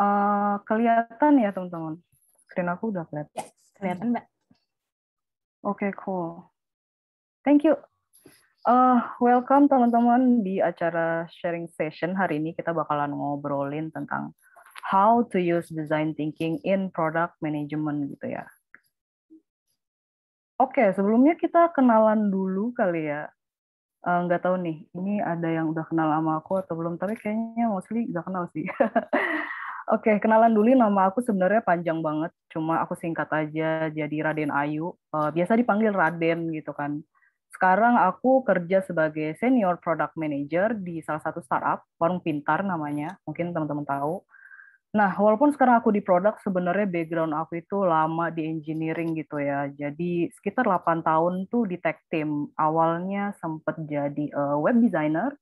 Eh, kelihatan ya teman-teman? Screen aku udah kelihatan. Ya, kelihatan Mbak. Oke, okay, cool. Thank you. Uh, welcome teman-teman di acara sharing session hari ini kita bakalan ngobrolin tentang how to use design thinking in product management gitu ya. Oke, okay, sebelumnya kita kenalan dulu kali ya. Uh, nggak tahu nih, ini ada yang udah kenal sama aku atau belum, tapi kayaknya mostly nggak kenal sih. Oke, okay, kenalan dulu nama aku sebenarnya panjang banget, cuma aku singkat aja jadi Raden Ayu. Uh, biasa dipanggil Raden gitu kan. Sekarang aku kerja sebagai senior product manager di salah satu startup, Warung Pintar namanya, mungkin teman-teman tahu. Nah, walaupun sekarang aku di produk, sebenarnya background aku itu lama di engineering gitu ya. Jadi sekitar 8 tahun tuh di tech team. Awalnya sempat jadi eh, web designer,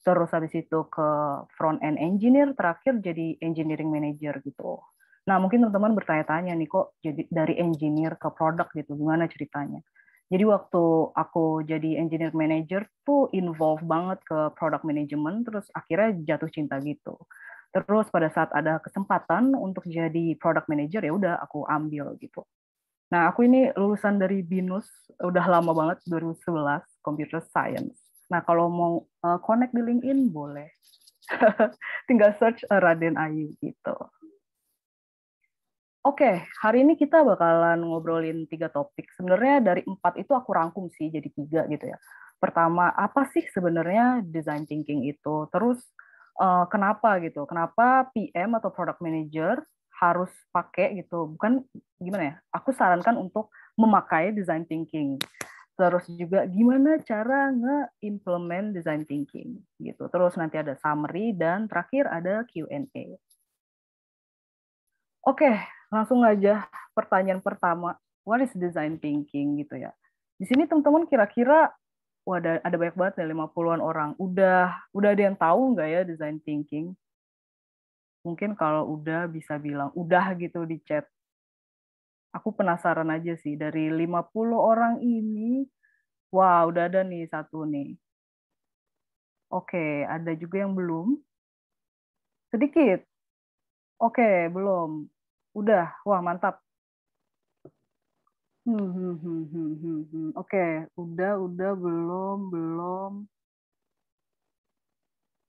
terus habis itu ke front end engineer, terakhir jadi engineering manager gitu. Nah, mungkin teman-teman bertanya-tanya nih kok jadi dari engineer ke product gitu, gimana ceritanya? Jadi waktu aku jadi engineer manager tuh involve banget ke product management, terus akhirnya jatuh cinta gitu. Terus pada saat ada kesempatan untuk jadi product manager ya udah aku ambil gitu. Nah, aku ini lulusan dari BINUS, udah lama banget 2011 computer science. Nah, kalau mau uh, connect di LinkedIn boleh. Tinggal search eh, Raden Ayu gitu. Oke, okay, hari ini kita bakalan ngobrolin tiga topik. Sebenarnya dari empat itu aku rangkum sih jadi tiga gitu ya. Pertama, apa sih sebenarnya design thinking itu? Terus uh, kenapa gitu? Kenapa PM atau product manager harus pakai gitu? Bukan gimana ya? Aku sarankan untuk memakai design thinking terus juga gimana cara nge-implement design thinking gitu. Terus nanti ada summary dan terakhir ada Q&A. Oke, langsung aja pertanyaan pertama, what is design thinking gitu ya. Di sini teman-teman kira-kira ada, ada banyak banget ya 50-an orang. Udah udah ada yang tahu nggak ya design thinking? Mungkin kalau udah bisa bilang udah gitu di chat aku penasaran aja sih dari 50 orang ini wow, udah ada nih satu nih oke ada juga yang belum sedikit oke belum udah wah mantap hmm, hmm, hmm, hmm, hmm, hmm. oke udah udah belum belum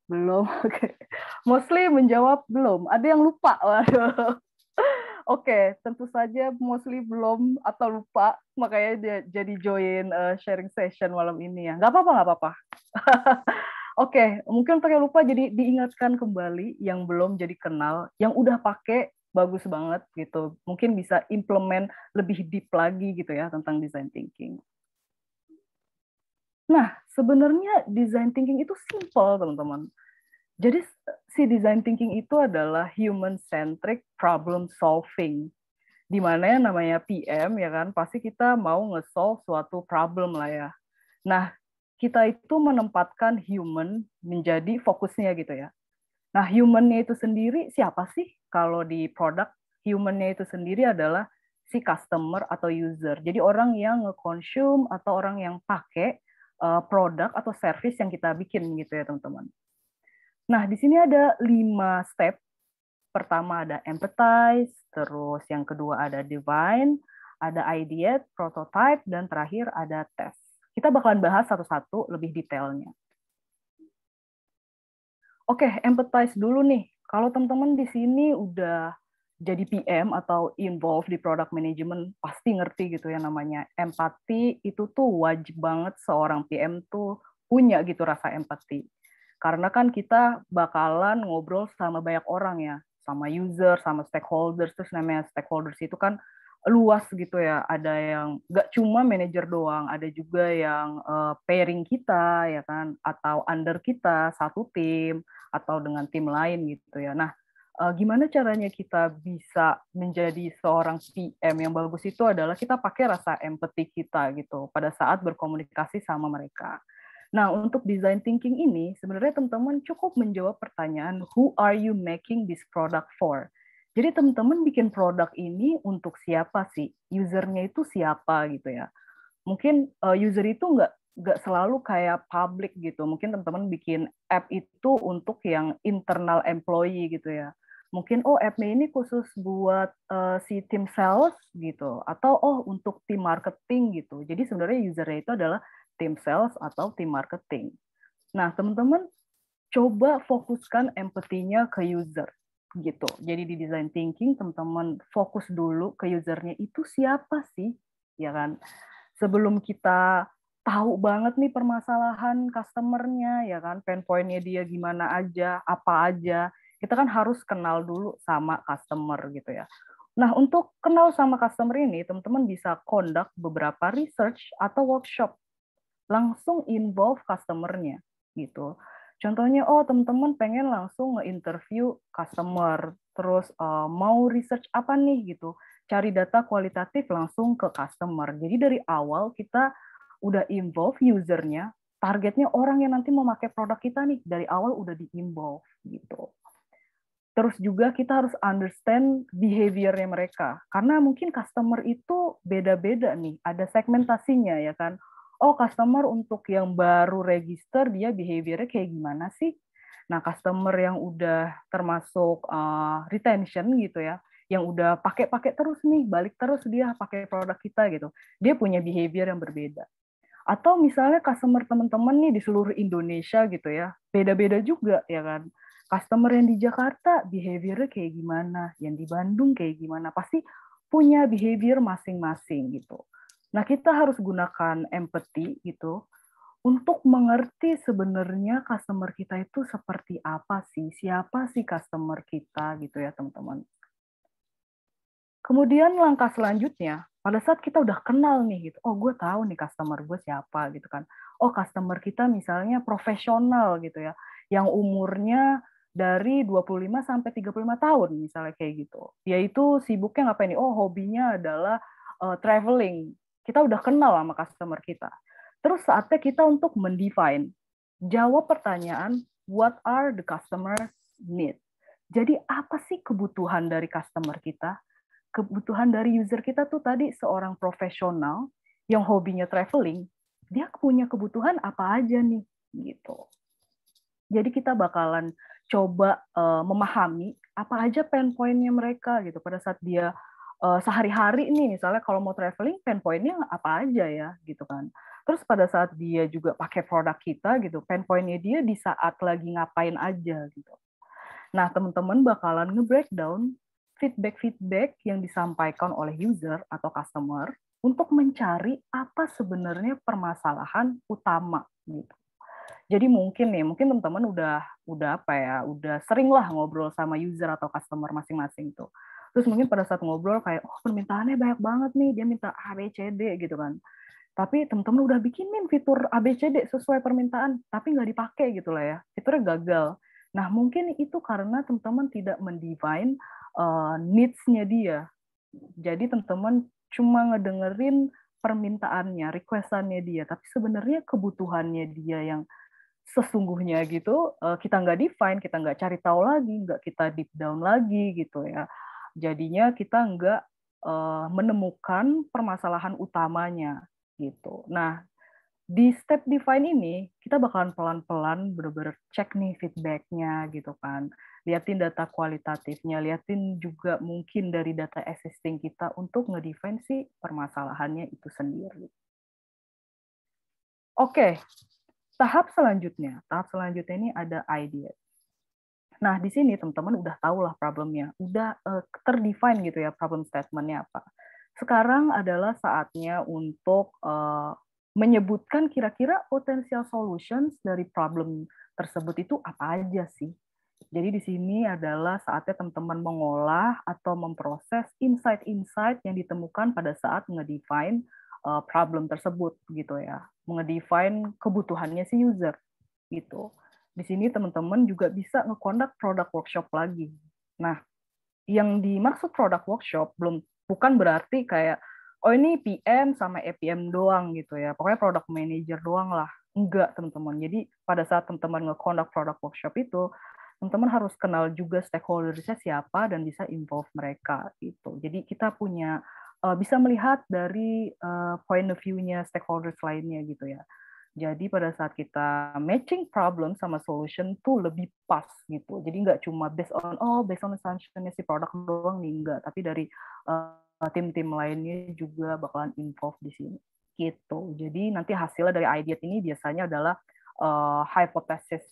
belum oke mostly menjawab belum ada yang lupa waduh Oke, tentu saja mostly belum atau lupa, makanya dia jadi join uh, sharing session malam ini ya. Gak apa-apa, gak apa-apa. Oke, okay, mungkin pakai lupa jadi diingatkan kembali yang belum jadi kenal, yang udah pakai bagus banget gitu. Mungkin bisa implement lebih deep lagi gitu ya tentang design thinking. Nah, sebenarnya design thinking itu simple, teman-teman. Jadi si design thinking itu adalah human centric problem solving di mana yang namanya PM ya kan pasti kita mau nge-solve suatu problem lah ya. Nah, kita itu menempatkan human menjadi fokusnya gitu ya. Nah, humannya itu sendiri siapa sih? Kalau di produk, humannya itu sendiri adalah si customer atau user. Jadi orang yang nge-consume atau orang yang pakai eh, produk atau service yang kita bikin gitu ya, teman-teman. Nah, di sini ada lima step. Pertama ada empathize, terus yang kedua ada divine, ada ideate, prototype, dan terakhir ada test. Kita bakalan bahas satu-satu lebih detailnya. Oke, empathize dulu nih. Kalau teman-teman di sini udah jadi PM atau involved di product management pasti ngerti gitu ya namanya empati itu tuh wajib banget seorang PM tuh punya gitu rasa empati. Karena kan kita bakalan ngobrol sama banyak orang ya, sama user, sama stakeholders, terus namanya stakeholders itu kan luas gitu ya. Ada yang gak cuma manajer doang, ada juga yang uh, pairing kita ya kan, atau under kita satu tim atau dengan tim lain gitu ya. Nah, uh, gimana caranya kita bisa menjadi seorang PM yang bagus itu adalah kita pakai rasa empati kita gitu pada saat berkomunikasi sama mereka. Nah, untuk design thinking ini sebenarnya teman-teman cukup menjawab pertanyaan who are you making this product for? Jadi teman-teman bikin produk ini untuk siapa sih? Usernya itu siapa gitu ya? Mungkin uh, user itu nggak nggak selalu kayak public gitu. Mungkin teman-teman bikin app itu untuk yang internal employee gitu ya. Mungkin oh app ini khusus buat uh, si tim sales gitu atau oh untuk tim marketing gitu. Jadi sebenarnya usernya itu adalah tim sales atau tim marketing. Nah, teman-teman coba fokuskan empatinya ke user gitu. Jadi di design thinking teman-teman fokus dulu ke usernya itu siapa sih, ya kan? Sebelum kita tahu banget nih permasalahan customernya, ya kan? Pain pointnya dia gimana aja, apa aja. Kita kan harus kenal dulu sama customer gitu ya. Nah, untuk kenal sama customer ini, teman-teman bisa conduct beberapa research atau workshop langsung involve customernya gitu. Contohnya, oh teman-teman pengen langsung nge-interview customer, terus uh, mau research apa nih gitu, cari data kualitatif langsung ke customer. Jadi dari awal kita udah involve usernya, targetnya orang yang nanti mau pakai produk kita nih dari awal udah di involve gitu. Terus juga kita harus understand behaviornya mereka karena mungkin customer itu beda-beda nih, ada segmentasinya ya kan oh customer untuk yang baru register dia behaviornya kayak gimana sih? Nah, customer yang udah termasuk uh, retention gitu ya, yang udah pakai-pakai terus nih, balik terus dia pakai produk kita gitu. Dia punya behavior yang berbeda. Atau misalnya customer teman-teman nih di seluruh Indonesia gitu ya, beda-beda juga ya kan. Customer yang di Jakarta behaviornya kayak gimana, yang di Bandung kayak gimana, pasti punya behavior masing-masing gitu. Nah, kita harus gunakan empathy gitu untuk mengerti sebenarnya customer kita itu seperti apa sih, siapa sih customer kita gitu ya, teman-teman. Kemudian langkah selanjutnya, pada saat kita udah kenal nih gitu, oh gue tahu nih customer gue siapa gitu kan. Oh customer kita misalnya profesional gitu ya, yang umurnya dari 25 sampai 35 tahun misalnya kayak gitu. Yaitu sibuknya ngapain nih? Oh hobinya adalah uh, traveling kita udah kenal sama customer kita. Terus saatnya kita untuk mendefine. Jawab pertanyaan, what are the customer need? Jadi apa sih kebutuhan dari customer kita? Kebutuhan dari user kita tuh tadi seorang profesional yang hobinya traveling, dia punya kebutuhan apa aja nih gitu. Jadi kita bakalan coba uh, memahami apa aja pain pointnya mereka gitu pada saat dia uh, sehari-hari nih misalnya kalau mau traveling pain pointnya apa aja ya gitu kan terus pada saat dia juga pakai produk kita gitu pain pointnya dia di saat lagi ngapain aja gitu nah teman-teman bakalan nge-breakdown feedback-feedback yang disampaikan oleh user atau customer untuk mencari apa sebenarnya permasalahan utama gitu jadi mungkin nih mungkin teman-teman udah udah apa ya udah sering lah ngobrol sama user atau customer masing-masing tuh terus mungkin pada saat ngobrol kayak oh permintaannya banyak banget nih dia minta A B C D gitu kan tapi teman-teman udah bikinin fitur A B C D sesuai permintaan tapi nggak dipakai gitu lah ya fiturnya gagal nah mungkin itu karena teman-teman tidak mendefine uh, needs-nya dia jadi teman-teman cuma ngedengerin permintaannya, requestannya dia, tapi sebenarnya kebutuhannya dia yang sesungguhnya gitu eh, kita nggak define, kita nggak cari tahu lagi, nggak kita deep down lagi gitu ya jadinya kita nggak uh, menemukan permasalahan utamanya gitu. Nah, di step define ini kita bakalan pelan-pelan bener-bener cek nih feedbacknya gitu kan. Liatin data kualitatifnya, liatin juga mungkin dari data existing kita untuk ngedefine si permasalahannya itu sendiri. Oke, tahap selanjutnya. Tahap selanjutnya ini ada ideas. Nah, di sini teman-teman udah tahu lah problemnya, udah uh, terdefine gitu ya problem statementnya apa. Sekarang adalah saatnya untuk uh, menyebutkan kira-kira potensial solutions dari problem tersebut itu apa aja sih. Jadi di sini adalah saatnya teman-teman mengolah atau memproses insight-insight yang ditemukan pada saat ngedefine eh, problem tersebut gitu ya, mengedefine kebutuhannya si user gitu di sini teman-teman juga bisa ngekondak produk workshop lagi. Nah, yang dimaksud produk workshop belum bukan berarti kayak oh ini PM sama EPM doang gitu ya. Pokoknya product manager doang lah. Enggak, teman-teman. Jadi pada saat teman-teman ngekondak produk workshop itu, teman-teman harus kenal juga stakeholdersnya siapa dan bisa involve mereka gitu. Jadi kita punya eh, bisa melihat dari eh, point of view-nya stakeholders lainnya gitu ya. Jadi pada saat kita matching problem sama solution tuh lebih pas gitu. Jadi nggak cuma based on oh based on assumptionnya si produk doang nih enggak, tapi dari eh, tim-tim uh, lainnya juga bakalan involved di sini gitu. Jadi nanti hasilnya dari idea ini biasanya adalah uh, hypothesis.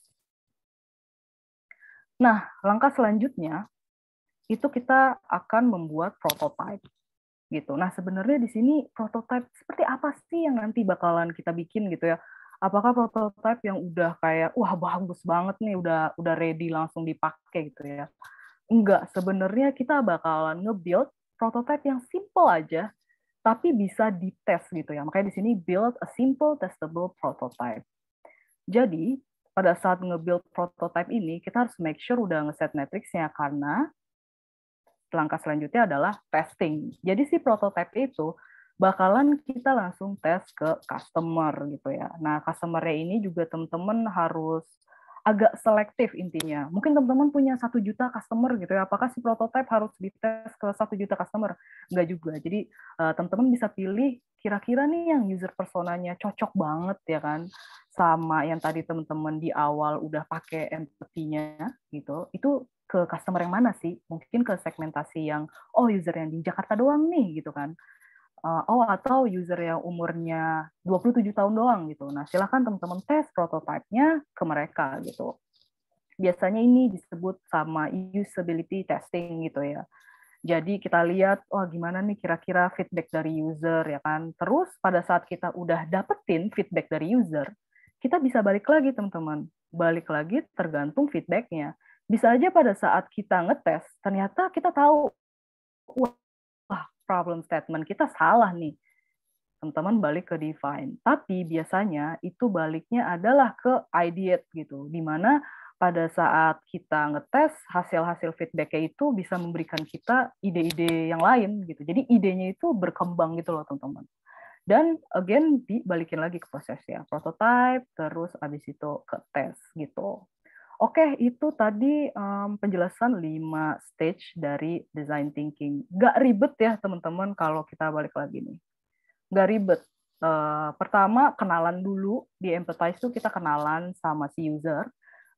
Nah, langkah selanjutnya itu kita akan membuat prototype gitu. Nah, sebenarnya di sini prototipe seperti apa sih yang nanti bakalan kita bikin gitu ya? Apakah prototipe yang udah kayak wah bagus banget nih, udah udah ready langsung dipakai gitu ya? Enggak, sebenarnya kita bakalan nge-build prototipe yang simple aja tapi bisa dites gitu ya. Makanya di sini build a simple testable prototype. Jadi, pada saat nge-build prototype ini, kita harus make sure udah ngeset matrixnya karena langkah selanjutnya adalah testing. Jadi si prototipe itu bakalan kita langsung tes ke customer gitu ya. Nah, customer ini juga teman-teman harus agak selektif intinya. Mungkin teman-teman punya satu juta customer gitu ya. Apakah si prototipe harus dites ke satu juta customer? Enggak juga. Jadi eh, teman-teman bisa pilih kira-kira nih yang user personanya cocok banget ya kan sama yang tadi teman-teman di awal udah pakai empatinya gitu. Itu ke customer yang mana sih? Mungkin ke segmentasi yang oh user yang di Jakarta doang nih gitu kan. Uh, oh atau user yang umurnya 27 tahun doang gitu. Nah, silahkan teman-teman tes prototipenya ke mereka gitu. Biasanya ini disebut sama usability testing gitu ya. Jadi kita lihat, wah oh, gimana nih kira-kira feedback dari user ya kan. Terus pada saat kita udah dapetin feedback dari user, kita bisa balik lagi teman-teman. Balik lagi tergantung feedbacknya bisa aja pada saat kita ngetes ternyata kita tahu wah problem statement kita salah nih teman-teman balik ke define tapi biasanya itu baliknya adalah ke ideate gitu dimana pada saat kita ngetes hasil-hasil feedbacknya itu bisa memberikan kita ide-ide yang lain gitu jadi idenya itu berkembang gitu loh teman-teman dan again dibalikin lagi ke prosesnya prototype terus abis itu ke tes gitu Oke, okay, itu tadi um, penjelasan lima stage dari design thinking. Gak ribet ya teman-teman kalau kita balik lagi nih. Gak ribet. Uh, pertama, kenalan dulu. Di empathize itu kita kenalan sama si user.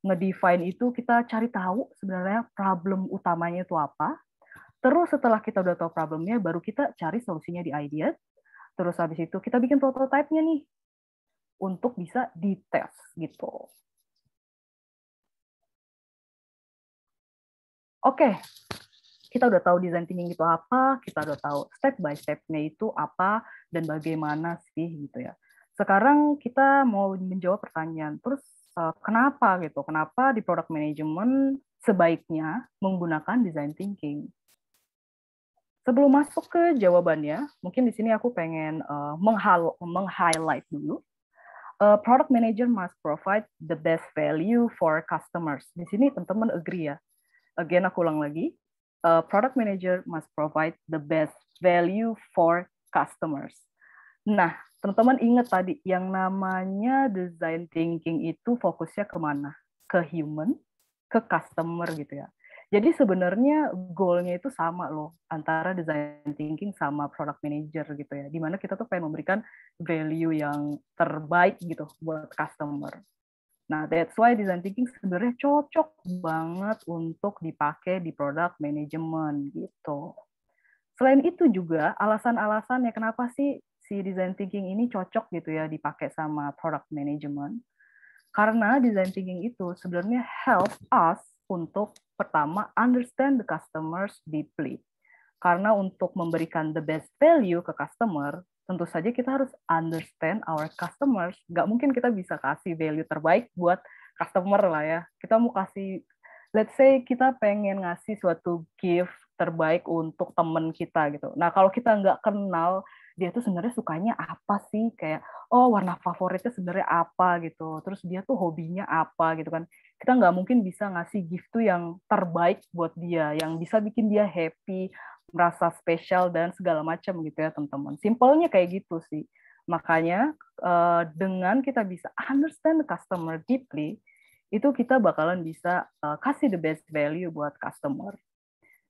Ngedefine itu kita cari tahu sebenarnya problem utamanya itu apa. Terus setelah kita udah tahu problemnya, baru kita cari solusinya di ideas. Terus habis itu kita bikin prototype nya nih untuk bisa dites gitu. oke okay, kita udah tahu design thinking itu apa, kita udah tahu step by stepnya itu apa dan bagaimana sih gitu ya. Sekarang kita mau menjawab pertanyaan, terus eh, kenapa gitu? Kenapa di product management sebaiknya menggunakan design thinking? Sebelum masuk ke jawabannya, mungkin di sini aku pengen uh, meng-highlight dulu. Uh, product manager must provide the best value for customers. Di sini teman-teman agree ya, Again, aku ulang lagi. Uh, product manager must provide the best value for customers. Nah, teman-teman ingat tadi yang namanya design thinking itu fokusnya kemana? Ke human, ke customer gitu ya. Jadi sebenarnya goalnya itu sama loh antara design thinking sama product manager gitu ya. Dimana kita tuh pengen memberikan value yang terbaik gitu buat customer. Nah, that's why design thinking sebenarnya cocok banget untuk dipakai di product management gitu. Selain itu juga alasan-alasan ya kenapa sih si design thinking ini cocok gitu ya dipakai sama product management. Karena design thinking itu sebenarnya help us untuk pertama understand the customers deeply. Karena untuk memberikan the best value ke customer, tentu saja kita harus understand our customers. Gak mungkin kita bisa kasih value terbaik buat customer lah ya. Kita mau kasih, let's say kita pengen ngasih suatu gift terbaik untuk temen kita gitu. Nah kalau kita nggak kenal dia tuh sebenarnya sukanya apa sih kayak oh warna favoritnya sebenarnya apa gitu terus dia tuh hobinya apa gitu kan kita nggak mungkin bisa ngasih gift tuh yang terbaik buat dia yang bisa bikin dia happy merasa spesial dan segala macam gitu ya teman-teman. Simpelnya kayak gitu sih. Makanya uh, dengan kita bisa understand the customer deeply, itu kita bakalan bisa uh, kasih the best value buat customer.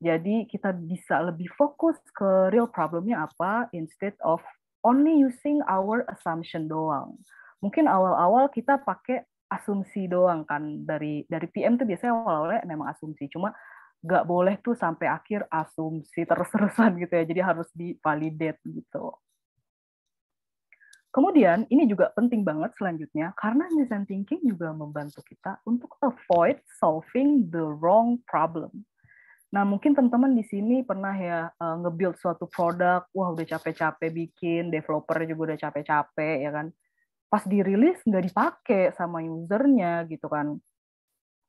Jadi kita bisa lebih fokus ke real problemnya apa instead of only using our assumption doang. Mungkin awal-awal kita pakai asumsi doang kan dari dari PM tuh biasanya awal-awalnya memang asumsi. Cuma nggak boleh tuh sampai akhir asumsi terus-terusan gitu ya. Jadi harus divalidate gitu. Kemudian ini juga penting banget selanjutnya karena design thinking juga membantu kita untuk avoid solving the wrong problem. Nah mungkin teman-teman di sini pernah ya eh, nge-build suatu produk, wah udah capek-capek bikin, developer juga udah capek-capek ya kan. Pas dirilis nggak dipakai sama usernya gitu kan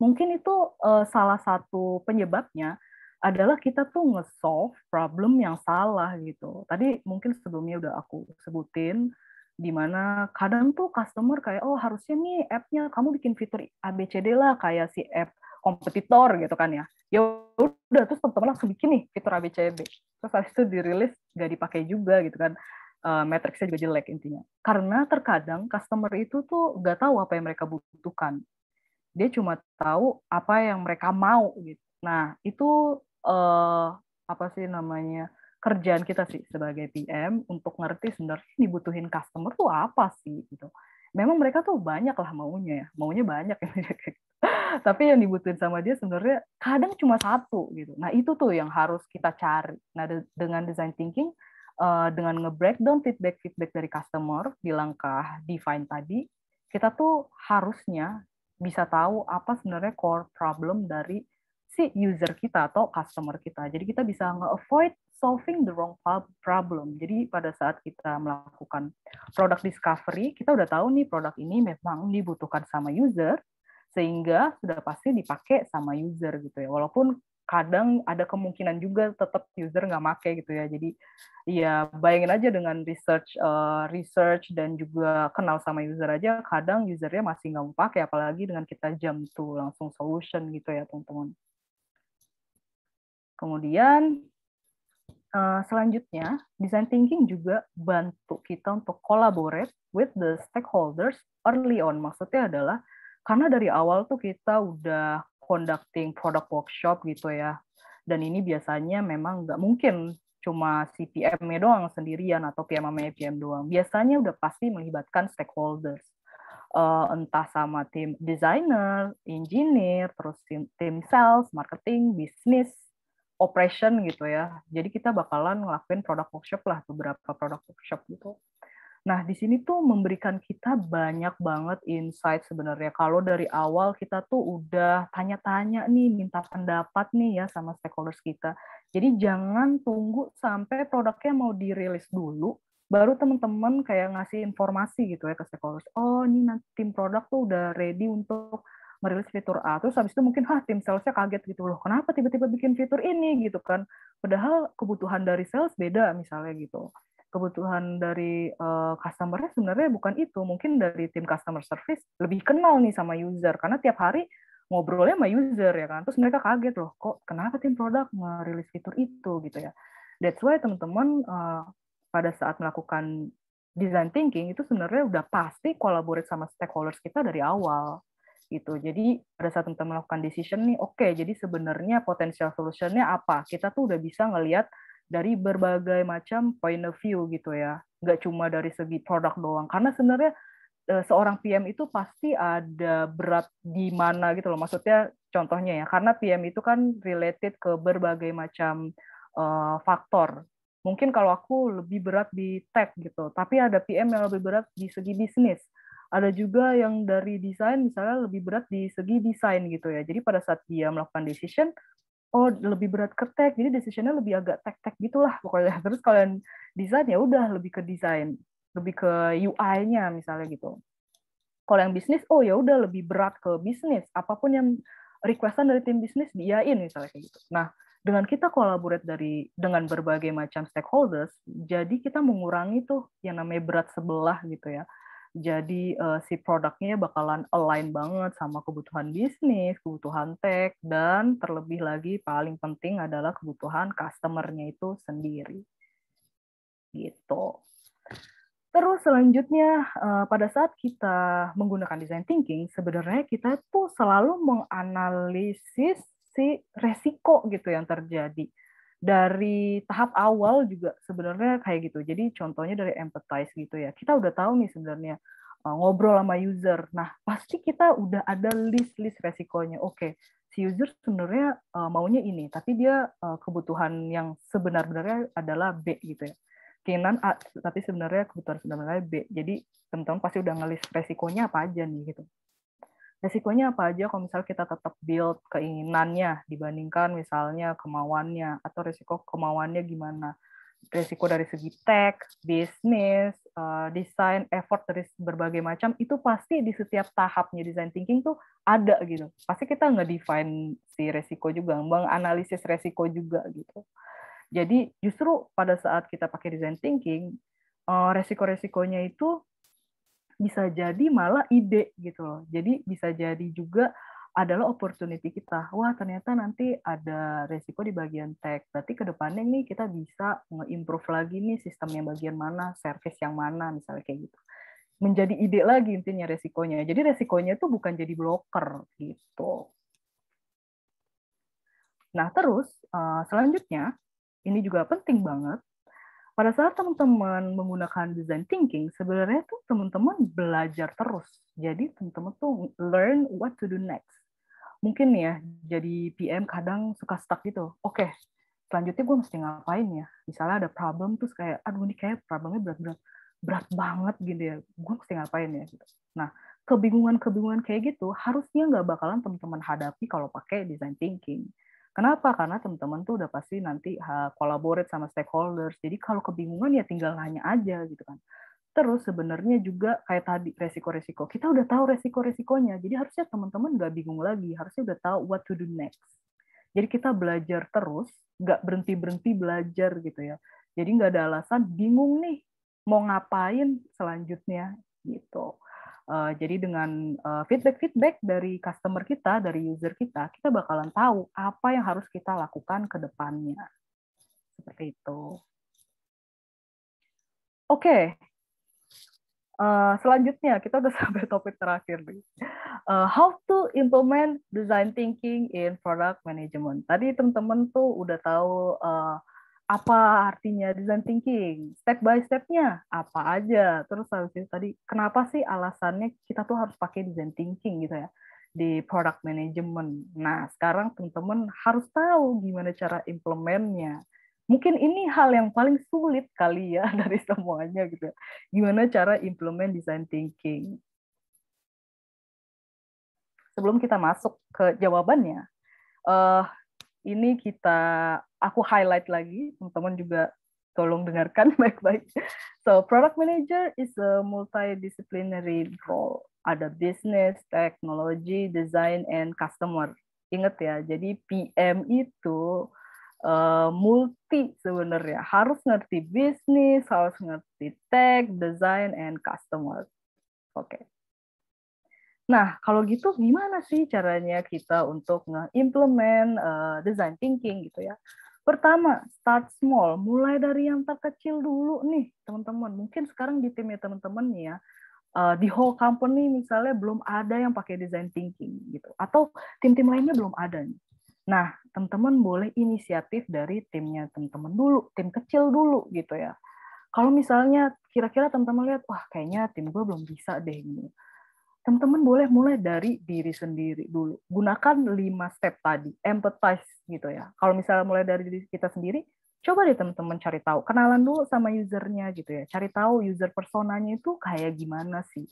Mungkin itu uh, salah satu penyebabnya adalah kita tuh nge-solve problem yang salah gitu. Tadi mungkin sebelumnya udah aku sebutin di mana kadang tuh customer kayak oh harusnya nih app-nya kamu bikin fitur ABCD lah kayak si app kompetitor gitu kan ya ya udah terus teman-teman langsung bikin nih fitur ABCD terus habis itu dirilis gak dipakai juga gitu kan uh, Matrixnya juga jelek intinya karena terkadang customer itu tuh gak tahu apa yang mereka butuhkan dia cuma tahu apa yang mereka mau gitu nah itu eh, apa sih namanya kerjaan kita sih sebagai PM untuk ngerti sebenarnya dibutuhin customer tuh apa sih gitu. Memang mereka tuh banyak lah maunya ya, maunya banyak ya. Tapi yang dibutuhin sama dia sebenarnya kadang cuma satu gitu. Nah itu tuh yang harus kita cari. Nah de dengan design thinking, uh, dengan nge-breakdown feedback-feedback dari customer di langkah define tadi, kita tuh harusnya bisa tahu apa sebenarnya core problem dari si user kita atau customer kita. Jadi kita bisa nge-avoid solving the wrong problem. Jadi pada saat kita melakukan product discovery, kita udah tahu nih produk ini memang dibutuhkan sama user, sehingga sudah pasti dipakai sama user gitu ya. Walaupun kadang ada kemungkinan juga tetap user nggak make gitu ya. Jadi ya bayangin aja dengan research uh, research dan juga kenal sama user aja kadang usernya masih nggak mau pakai apalagi dengan kita jam tuh langsung solution gitu ya teman-teman. Kemudian Uh, selanjutnya, design thinking juga bantu kita untuk collaborate with the stakeholders early on. Maksudnya adalah karena dari awal tuh kita udah conducting product workshop gitu ya. Dan ini biasanya memang nggak mungkin cuma si pm doang sendirian atau PM sama PM doang. Biasanya udah pasti melibatkan stakeholders. Uh, entah sama tim designer, engineer, terus tim, tim sales, marketing, bisnis, operation gitu ya. Jadi kita bakalan ngelakuin product workshop lah, beberapa product workshop gitu. Nah, di sini tuh memberikan kita banyak banget insight sebenarnya. Kalau dari awal kita tuh udah tanya-tanya nih, minta pendapat nih ya sama stakeholders kita. Jadi jangan tunggu sampai produknya mau dirilis dulu, baru teman-teman kayak ngasih informasi gitu ya ke stakeholders. Oh, ini nanti tim produk tuh udah ready untuk merilis fitur A. Terus habis itu mungkin ah tim salesnya kaget gitu loh. Kenapa tiba-tiba bikin fitur ini gitu kan? Padahal kebutuhan dari sales beda misalnya gitu kebutuhan dari uh, eh, customer sebenarnya bukan itu. Mungkin dari tim customer service lebih kenal nih sama user karena tiap hari ngobrolnya sama user ya kan. Terus mereka kaget loh, kok kenapa tim produk merilis fitur itu gitu ya. That's why teman-teman uh, pada saat melakukan design thinking itu sebenarnya udah pasti kolaborasi sama stakeholders kita dari awal gitu. Jadi pada saat teman-teman melakukan decision nih, oke, okay, jadi sebenarnya potensial solution-nya apa? Kita tuh udah bisa ngelihat dari berbagai macam point of view gitu ya nggak cuma dari segi produk doang karena sebenarnya eh, seorang PM itu pasti ada berat di mana gitu loh maksudnya contohnya ya karena PM itu kan related ke berbagai macam uh, faktor mungkin kalau aku lebih berat di tech gitu tapi ada PM yang lebih berat di segi bisnis ada juga yang dari desain misalnya lebih berat di segi desain gitu ya jadi pada saat dia melakukan decision oh lebih berat ke tech jadi decisionnya lebih agak tech tech gitulah pokoknya terus kalian desain ya udah lebih ke desain lebih ke UI-nya misalnya gitu kalau yang bisnis oh ya udah lebih berat ke bisnis apapun yang requestan dari tim bisnis diain misalnya kayak gitu nah dengan kita kolaborate dari dengan berbagai macam stakeholders jadi kita mengurangi tuh yang namanya berat sebelah gitu ya jadi uh, si produknya bakalan align banget sama kebutuhan bisnis, kebutuhan tech, dan terlebih lagi paling penting adalah kebutuhan customernya itu sendiri. Gitu. Terus selanjutnya uh, pada saat kita menggunakan design thinking, sebenarnya kita tuh selalu menganalisis si resiko gitu yang terjadi dari tahap awal juga sebenarnya kayak gitu. Jadi contohnya dari empathize gitu ya. Kita udah tahu nih sebenarnya eh, ngobrol sama user. Nah, pasti kita udah ada list-list resikonya. Oke, si user sebenarnya eh, maunya ini, tapi dia eh, kebutuhan yang sebenarnya adalah B gitu ya. Keinginan A, tapi sebenarnya kebutuhan sebenarnya B. Jadi teman-teman pasti udah ngelis resikonya apa aja nih gitu resikonya apa aja kalau misalnya kita tetap build keinginannya dibandingkan misalnya kemauannya atau resiko kemauannya gimana resiko dari segi tech, bisnis, uh, desain, effort dari berbagai macam itu pasti di setiap tahapnya design thinking tuh ada gitu. Pasti kita nggak define si resiko juga, menganalisis resiko juga gitu. Jadi justru pada saat kita pakai design thinking, uh, resiko-resikonya itu bisa jadi malah ide gitu loh. Jadi bisa jadi juga adalah opportunity kita. Wah, ternyata nanti ada resiko di bagian tech. Berarti ke depannya nih kita bisa nge-improve lagi nih sistem yang bagian mana, service yang mana, misalnya kayak gitu. Menjadi ide lagi intinya resikonya. Jadi resikonya itu bukan jadi blocker gitu. Nah, terus eh, selanjutnya ini juga penting banget pada saat teman-teman menggunakan design thinking, sebenarnya tuh teman-teman belajar terus. Jadi teman-teman tuh learn what to do next. Mungkin ya, jadi PM kadang suka stuck gitu. Oke, okay, selanjutnya gue mesti ngapain ya? Misalnya ada problem, terus kayak, aduh ini kayak problemnya berat-berat. Berat banget gitu ya. Gue mesti ngapain ya? Gitu. Nah, kebingungan-kebingungan kayak gitu harusnya nggak bakalan teman-teman hadapi kalau pakai design thinking. Kenapa? Karena teman-teman tuh udah pasti nanti collaborate sama stakeholders. Jadi kalau kebingungan ya tinggal nanya aja gitu kan. Terus sebenarnya juga kayak tadi resiko-resiko. Kita udah tahu resiko-resikonya. Jadi harusnya teman-teman nggak bingung lagi. Harusnya udah tahu what to do next. Jadi kita belajar terus, nggak berhenti-berhenti belajar gitu ya. Jadi nggak ada alasan bingung nih mau ngapain selanjutnya gitu. Eh, jadi dengan feedback-feedback eh, dari customer kita, dari user kita, kita bakalan tahu apa yang harus kita lakukan ke depannya. Seperti itu. Oke. Okay. Eh, selanjutnya kita udah sampai topik terakhir nih. Uh, how to implement design thinking in product management. Tadi teman-teman tuh udah tahu uh, apa artinya design thinking, step by stepnya apa aja, terus habis itu tadi kenapa sih alasannya kita tuh harus pakai design thinking gitu ya di product management. Nah sekarang teman-teman harus tahu gimana cara implementnya. Mungkin ini hal yang paling sulit kali ya dari semuanya gitu. Ya. Gimana cara implement design thinking. Sebelum kita masuk ke jawabannya, uh, ini kita aku highlight lagi teman-teman juga tolong dengarkan baik-baik. So, product manager is a multidisciplinary role. Ada business, technology, design, and customer. Ingat ya, jadi PM itu uh, multi sebenarnya. Harus ngerti bisnis, harus ngerti tech, design, and customer. Oke. Okay. Nah, kalau gitu gimana sih caranya kita untuk nge-implement uh, design thinking gitu ya? Pertama, start small, mulai dari yang terkecil dulu nih, teman-teman. Mungkin sekarang di timnya teman-teman nih ya, uh, di whole company misalnya belum ada yang pakai design thinking gitu, atau tim-tim lainnya belum ada nih. Nah, teman-teman boleh inisiatif dari timnya teman-teman dulu, tim kecil dulu gitu ya. Kalau misalnya kira-kira teman-teman lihat, wah kayaknya tim gue belum bisa deh gitu teman-teman boleh mulai dari diri sendiri dulu. Gunakan lima step tadi, empathize gitu ya. Kalau misalnya mulai dari diri kita sendiri, coba deh teman-teman cari tahu, kenalan dulu sama usernya gitu ya. Cari tahu user personanya itu kayak gimana sih.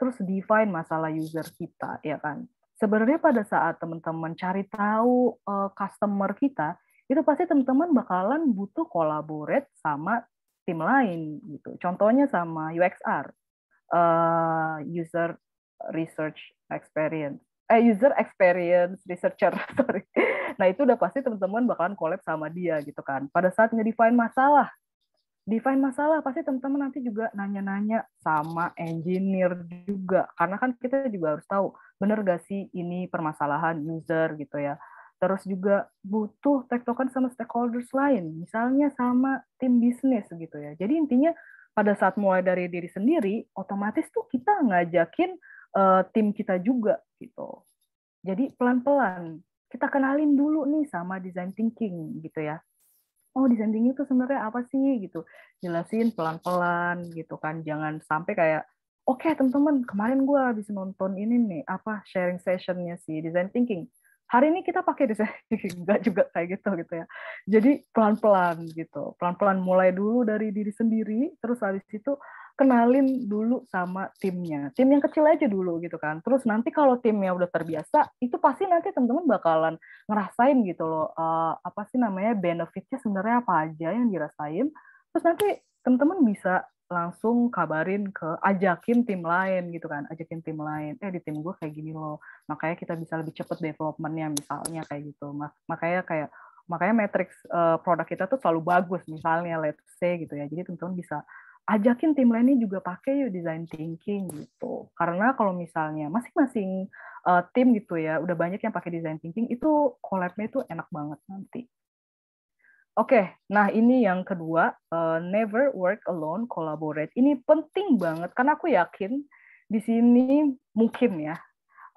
Terus define masalah user kita ya kan. Sebenarnya pada saat teman-teman cari tahu uh, customer kita, itu pasti teman-teman bakalan butuh collaborate sama tim lain gitu. Contohnya sama UXR, uh, eh, user research experience eh user experience researcher sorry nah itu udah pasti teman-teman bakalan collab sama dia gitu kan pada saat nge masalah define masalah pasti teman-teman nanti juga nanya-nanya sama engineer juga karena kan kita juga harus tahu benar gak sih ini permasalahan user gitu ya terus juga butuh tektokan sama stakeholders lain misalnya sama tim bisnis gitu ya jadi intinya pada saat mulai dari diri sendiri otomatis tuh kita ngajakin uh, tim kita juga gitu. Jadi pelan-pelan kita kenalin dulu nih sama design thinking gitu ya. Oh, design thinking itu sebenarnya apa sih gitu. Jelasin pelan-pelan gitu kan. Jangan sampai kayak oke okay, teman-teman, kemarin gue habis nonton ini nih apa sharing sessionnya sih design thinking. Hari ini kita pakai design thinking enggak juga kayak gitu gitu ya. Jadi pelan-pelan gitu. Pelan-pelan mulai dulu dari diri sendiri terus habis itu kenalin dulu sama timnya. Tim yang kecil aja dulu gitu kan. Terus nanti kalau timnya udah terbiasa, itu pasti nanti teman-teman bakalan ngerasain gitu loh, uh, apa sih namanya benefitnya sebenarnya apa aja yang dirasain. Terus nanti teman-teman bisa langsung kabarin ke ajakin tim lain gitu kan ajakin tim lain eh di tim gue kayak gini loh makanya kita bisa lebih cepat developmentnya misalnya kayak gitu makanya kayak makanya matrix uh, produk kita tuh selalu bagus misalnya let's say gitu ya jadi teman-teman bisa ajakin tim lainnya juga pakai yuk design thinking gitu. Karena kalau misalnya masing-masing uh, tim gitu ya, udah banyak yang pakai design thinking, itu collab itu enak banget nanti. Oke, okay, nah ini yang kedua, uh, never work alone, collaborate. Ini penting banget karena aku yakin di sini mungkin ya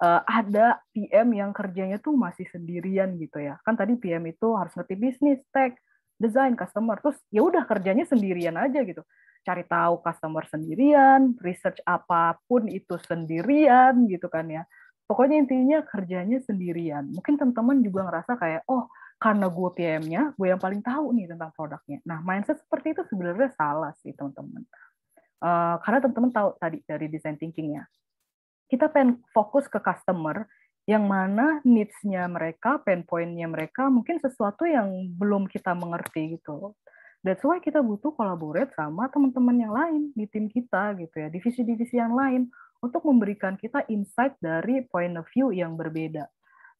uh, ada PM yang kerjanya tuh masih sendirian gitu ya. Kan tadi PM itu harus ngerti bisnis, tech, design, customer, terus ya udah kerjanya sendirian aja gitu cari tahu customer sendirian, research apapun itu sendirian gitu kan ya. Pokoknya intinya kerjanya sendirian. Mungkin teman-teman juga ngerasa kayak, oh karena gue PM-nya, gue yang paling tahu nih tentang produknya. Nah, mindset seperti itu sebenarnya salah sih teman-teman. Uh, karena teman-teman tahu tadi dari design thinking-nya. Kita pengen fokus ke customer, yang mana needs-nya mereka, pain point-nya mereka, mungkin sesuatu yang belum kita mengerti gitu. That's why kita butuh kolaborasi sama teman-teman yang lain di tim kita gitu ya, divisi-divisi yang lain untuk memberikan kita insight dari point of view yang berbeda.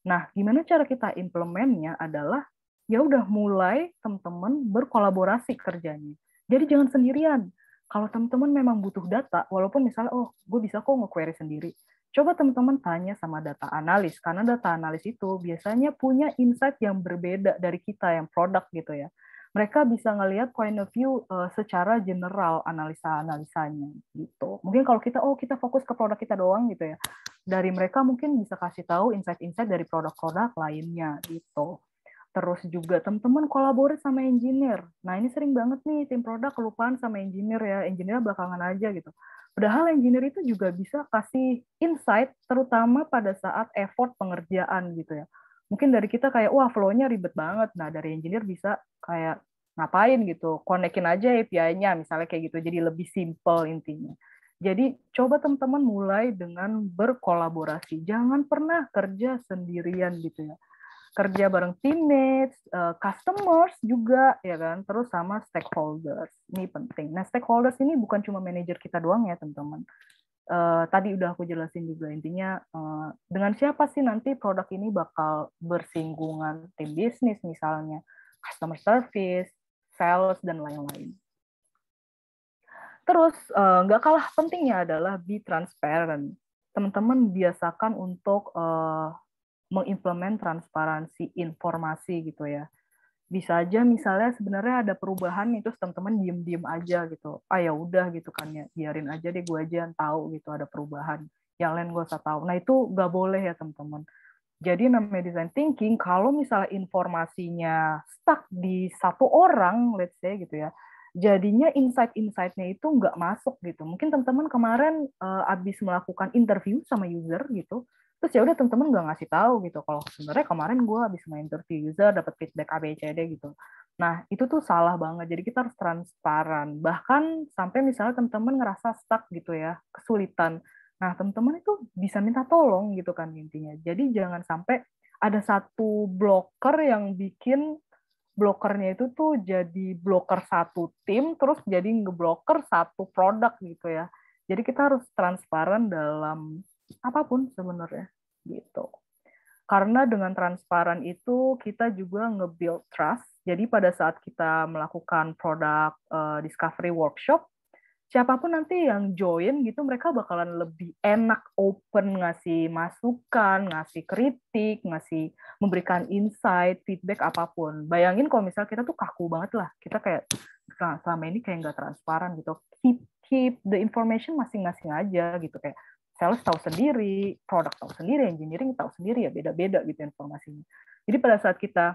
Nah, gimana cara kita implementnya adalah ya udah mulai teman-teman berkolaborasi kerjanya. Jadi jangan sendirian. Kalau teman-teman memang butuh data, walaupun misalnya, oh, gue bisa kok nge-query sendiri. Coba teman-teman tanya sama data analis, karena data analis itu biasanya punya insight yang berbeda dari kita yang produk gitu ya mereka bisa ngelihat point of view uh, secara general analisa-analisanya gitu. Mungkin kalau kita oh kita fokus ke produk kita doang gitu ya. Dari mereka mungkin bisa kasih tahu insight-insight dari produk-produk lainnya gitu. Terus juga teman-teman kolaborasi sama engineer. Nah, ini sering banget nih tim produk kelupaan sama engineer ya. Engineer belakangan aja gitu. Padahal engineer itu juga bisa kasih insight terutama pada saat effort pengerjaan gitu ya mungkin dari kita kayak wah flow-nya ribet banget nah dari engineer bisa kayak ngapain gitu konekin aja API-nya misalnya kayak gitu jadi lebih simple intinya jadi coba teman-teman mulai dengan berkolaborasi jangan pernah kerja sendirian gitu ya kerja bareng teammates eh, customers juga ya kan terus sama stakeholders ini penting nah stakeholders ini bukan cuma manajer kita doang ya teman-teman Uh, tadi udah aku jelasin juga intinya uh, dengan siapa sih nanti produk ini bakal bersinggungan tim bisnis misalnya customer service, sales dan lain-lain. Terus eh, nggak uh, kalah pentingnya adalah be transparent. Teman-teman biasakan untuk mengimplement transparansi informasi gitu ya bisa aja misalnya sebenarnya ada perubahan itu teman-teman diem-diem aja gitu ah ya udah gitu kan ya biarin aja deh gue aja yang tahu gitu ada perubahan yang lain gue usah tahu nah itu gak boleh ya teman-teman jadi namanya design thinking kalau misalnya informasinya stuck di satu orang let's say gitu ya jadinya insight-insightnya itu nggak masuk gitu mungkin teman-teman kemarin uh, abis melakukan interview sama user gitu terus ya udah teman-teman gak ngasih tahu gitu kalau sebenarnya kemarin gue habis main dirty user dapat feedback ABCD gitu nah itu tuh salah banget jadi kita harus transparan bahkan sampai misalnya teman-teman ngerasa stuck gitu ya kesulitan nah teman-teman itu bisa minta tolong gitu kan intinya jadi jangan sampai ada satu blocker yang bikin blokernya itu tuh jadi bloker satu tim terus jadi ngebloker satu produk gitu ya jadi kita harus transparan dalam apapun sebenarnya gitu. Karena dengan transparan itu kita juga nge-build trust. Jadi pada saat kita melakukan produk uh, discovery workshop, siapapun nanti yang join gitu mereka bakalan lebih enak open ngasih masukan, ngasih kritik, ngasih memberikan insight, feedback apapun. Bayangin kalau misal kita tuh kaku banget lah. Kita kayak nah, selama ini kayak nggak transparan gitu. Keep keep the information masing-masing aja gitu kayak sales tahu sendiri, produk tahu sendiri, engineering tahu sendiri ya beda-beda gitu informasinya. Jadi pada saat kita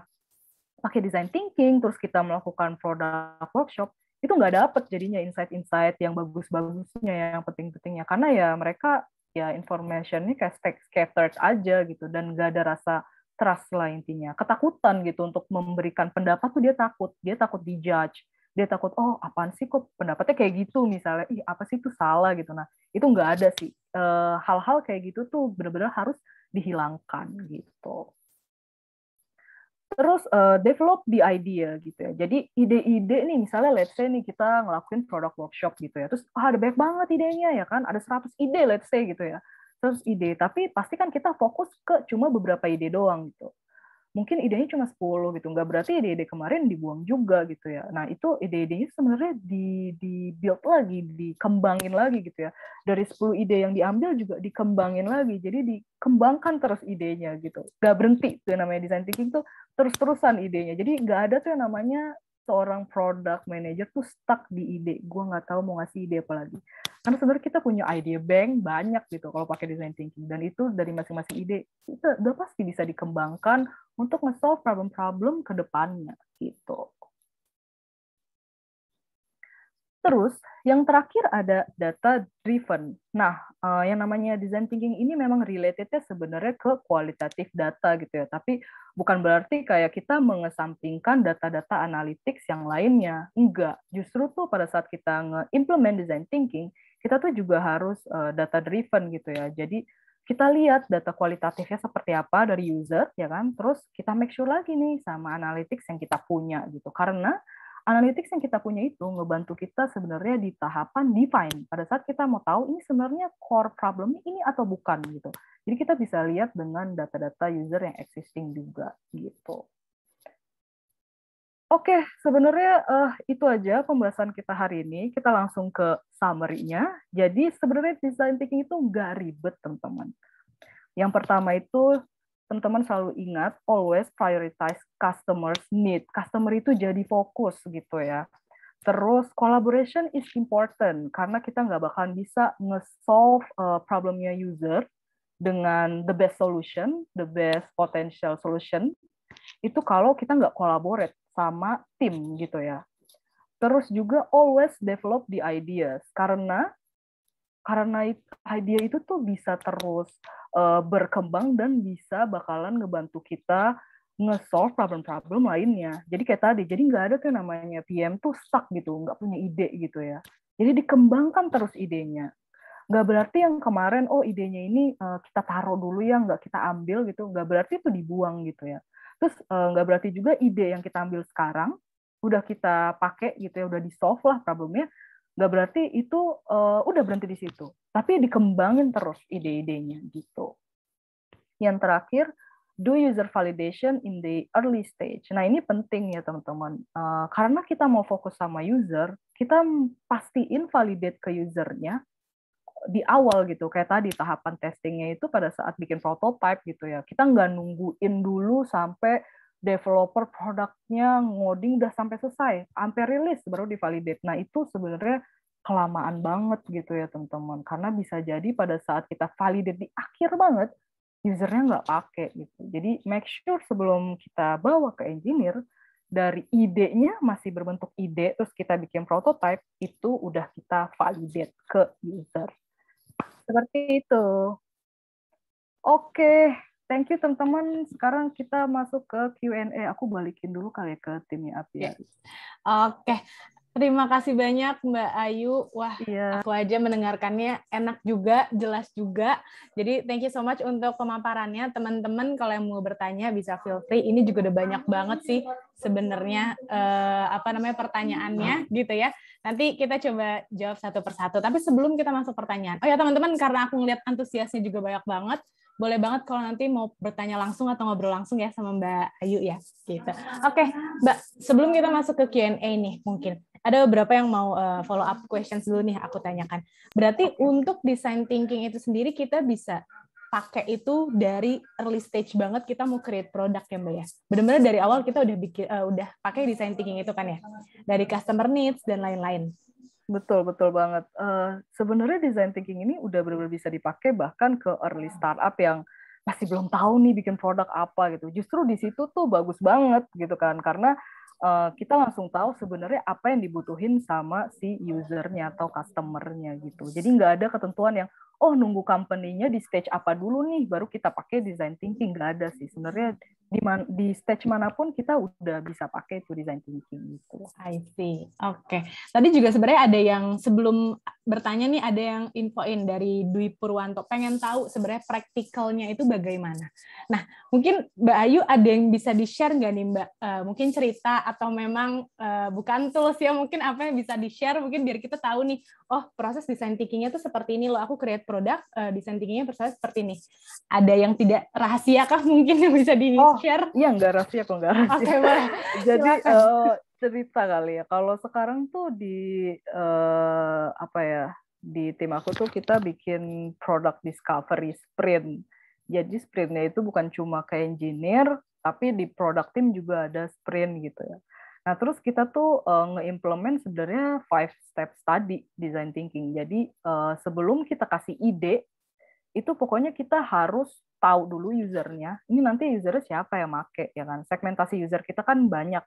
pakai design thinking, terus kita melakukan produk workshop, itu nggak dapet jadinya insight-insight yang bagus-bagusnya, yang penting-pentingnya. Karena ya mereka ya information kayak scattered aja gitu dan nggak ada rasa trust lah intinya. Ketakutan gitu untuk memberikan pendapat tuh dia takut, dia takut dijudge, dia takut oh apaan sih kok pendapatnya kayak gitu misalnya ih apa sih itu salah gitu nah itu nggak ada sih eh, hal-hal e, kayak gitu tuh benar-benar harus dihilangkan gitu terus e, develop the idea gitu ya jadi ide-ide nih misalnya let's say nih kita ngelakuin product workshop gitu ya terus ah, ada banyak banget idenya ya kan ada 100 ide let's say gitu ya terus ide tapi pasti kan kita fokus ke cuma beberapa ide doang gitu mungkin idenya cuma 10 gitu nggak berarti ide-ide kemarin dibuang juga gitu ya nah itu ide-idenya ide sebenarnya di di build lagi dikembangin lagi gitu ya dari 10 ide yang diambil juga dikembangin lagi jadi dikembangkan terus idenya gitu nggak berhenti tuh namanya design thinking tuh terus-terusan idenya jadi nggak ada tuh yang namanya seorang product manager tuh stuck di ide gue nggak tahu mau ngasih ide apa lagi karena sebenarnya kita punya idea bank banyak gitu kalau pakai design thinking dan itu dari masing-masing ide itu udah pasti bisa dikembangkan untuk nge-solve problem-problem ke depannya gitu. Terus yang terakhir ada data driven. Nah, eh, yang namanya design thinking ini memang relatednya sebenarnya ke kualitatif data gitu ya. Tapi bukan berarti kayak kita mengesampingkan data-data analytics yang lainnya. Enggak, justru tuh pada saat kita nge-implement design thinking, kita tuh juga harus uh, eh, data driven gitu ya. Jadi kita lihat data kualitatifnya seperti apa dari user ya kan. Terus kita make sure lagi nih sama analytics yang kita punya gitu. Karena analytics yang kita punya itu ngebantu kita sebenarnya di tahapan define. Pada saat kita mau tahu ini sebenarnya core problem ini atau bukan gitu. Jadi kita bisa lihat dengan data-data user yang existing juga gitu. Oke, sebenarnya uh, itu aja pembahasan kita hari ini. Kita langsung ke summary-nya. Jadi sebenarnya design thinking itu nggak ribet, teman-teman. Yang pertama itu teman-teman selalu ingat always prioritize customers need. Customer itu jadi fokus gitu ya. Terus collaboration is important karena kita nggak bakalan bisa nge-solve uh, problemnya user dengan the best solution, the best potential solution itu kalau kita nggak collaborate sama tim gitu ya. Terus juga always develop the ideas karena karena ide itu tuh bisa terus uh, berkembang dan bisa bakalan ngebantu kita nge-solve problem-problem lainnya. Jadi kayak tadi, jadi nggak ada tuh namanya PM tuh stuck gitu, nggak punya ide gitu ya. Jadi dikembangkan terus idenya. Nggak berarti yang kemarin, oh idenya ini uh, kita taruh dulu ya, nggak kita ambil gitu. Nggak berarti itu dibuang gitu ya. Terus eh, nggak berarti juga ide yang kita ambil sekarang udah kita pakai gitu ya, udah di solve lah problemnya, nggak berarti itu uh, udah berhenti di situ. Tapi dikembangin terus ide-idenya gitu. Yang terakhir, do user validation in the early stage. Nah ini penting ya teman-teman, uh, karena kita mau fokus sama user, kita pastiin validate ke usernya di awal gitu kayak tadi tahapan testingnya itu pada saat bikin prototype gitu ya kita nggak nungguin dulu sampai developer produknya ngoding udah sampai selesai sampai rilis baru divalidate nah itu sebenarnya kelamaan banget gitu ya teman-teman karena bisa jadi pada saat kita validate di akhir banget usernya nggak pakai gitu jadi make sure sebelum kita bawa ke engineer dari idenya masih berbentuk ide terus kita bikin prototype itu udah kita validate ke user seperti itu. Oke, thank you teman-teman. Sekarang kita masuk ke Q&A. Aku balikin dulu kali ya ke timnya Api. Ya. Oke, Terima kasih banyak Mbak Ayu. Wah, iya. aku aja mendengarkannya enak juga, jelas juga. Jadi thank you so much untuk pemaparannya. Teman-teman kalau yang mau bertanya bisa feel free. Ini juga udah banyak banget sih sebenarnya eh, apa namanya pertanyaannya gitu ya. Nanti kita coba jawab satu persatu. Tapi sebelum kita masuk pertanyaan. Oh ya teman-teman, karena aku ngeliat antusiasnya juga banyak banget boleh banget kalau nanti mau bertanya langsung atau ngobrol langsung ya sama Mbak Ayu ya gitu. Oke, okay, Mbak, sebelum kita masuk ke Q&A nih mungkin ada beberapa yang mau uh, follow up questions dulu nih aku tanyakan. Berarti okay. untuk design thinking itu sendiri kita bisa pakai itu dari early stage banget kita mau create produk ya mbak ya benar-benar dari awal kita udah bikin uh, eh, udah pakai design thinking itu kan ya dari customer needs dan lain-lain betul betul banget uh, sebenarnya design thinking ini udah benar-benar bisa dipakai bahkan ke early startup yang masih belum tahu nih bikin produk apa gitu justru di situ tuh bagus banget gitu kan karena uh, kita langsung tahu sebenarnya apa yang dibutuhin sama si usernya atau customernya gitu. Jadi nggak ada ketentuan yang oh nunggu company-nya di stage apa dulu nih baru kita pakai design thinking nggak ada sih sebenarnya di man, di stage manapun kita udah bisa pakai itu design thinking gitu. I see. Oke. Okay. Tadi juga sebenarnya ada yang sebelum bertanya nih ada yang infoin dari Dwi Purwanto pengen tahu sebenarnya praktikalnya itu bagaimana. Nah mungkin Mbak Ayu ada yang bisa di share nggak nih Mbak? Uh, mungkin cerita atau memang uh, bukan tools ya mungkin apa yang bisa di share mungkin biar kita tahu nih oh proses design thinkingnya tuh seperti ini loh aku create produk uh, eh, desain thinkingnya persoalan seperti ini. Ada yang tidak rahasia kah mungkin yang bisa di oh, share? Oh, iya nggak rahasia kok nggak rahasia. Okay, Jadi uh, cerita kali ya. Kalau sekarang tuh di uh, apa ya di tim aku tuh kita bikin product discovery sprint. Jadi sprintnya itu bukan cuma ke engineer, tapi di product team juga ada sprint gitu ya. Nah, terus kita tuh uh, ngeimplement sebenarnya five step study design thinking. Jadi uh, sebelum kita kasih ide, itu pokoknya kita harus tahu dulu usernya. Ini nanti usernya siapa yang make, ya kan? Segmentasi user kita kan banyak.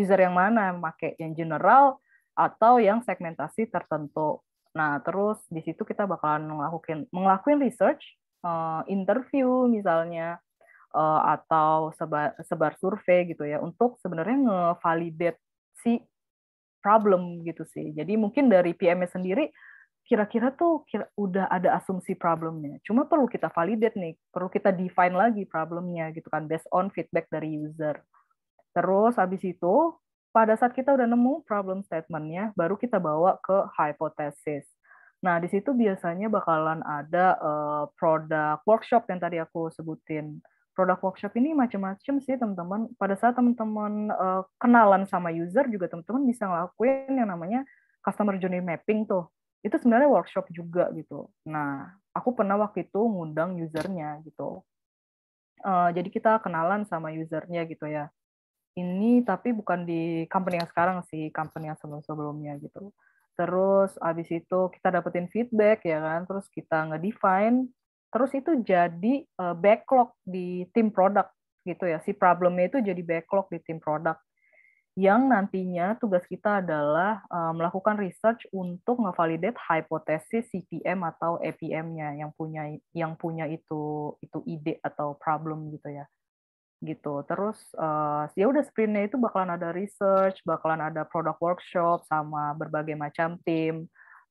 User yang mana yang make, yang general atau yang segmentasi tertentu. Nah, terus di situ kita bakalan ngelakuin, ngelakuin research, uh, interview misalnya, uh, atau sebar, sebar survei gitu ya untuk sebenarnya ngevalidate si problem gitu sih. Jadi mungkin dari PMS sendiri kira-kira tuh kira, udah ada asumsi problemnya. Cuma perlu kita validate nih, perlu kita define lagi problemnya gitu kan based on feedback dari user. Terus habis itu pada saat kita udah nemu problem statementnya, baru kita bawa ke hypothesis. Nah, di situ biasanya bakalan ada uh, produk workshop yang tadi aku sebutin produk workshop ini macam-macam sih teman-teman. Pada saat teman-teman uh, kenalan sama user juga teman-teman bisa ngelakuin yang namanya customer journey mapping tuh. Itu sebenarnya workshop juga gitu. Nah, aku pernah waktu itu ngundang usernya gitu. Uh, jadi kita kenalan sama usernya gitu ya. Ini tapi bukan di company yang sekarang sih, company yang sebelum-sebelumnya gitu terus abis itu kita dapetin feedback ya kan terus kita ngedefine terus itu jadi uh, backlog di tim produk gitu ya si problemnya itu jadi backlog di tim produk yang nantinya tugas kita adalah uh, melakukan research untuk ngevalidate hipotesis CPM atau APM-nya yang punya yang punya itu itu ide atau problem gitu ya gitu terus uh, ya udah sprintnya itu bakalan ada research bakalan ada product workshop sama berbagai macam tim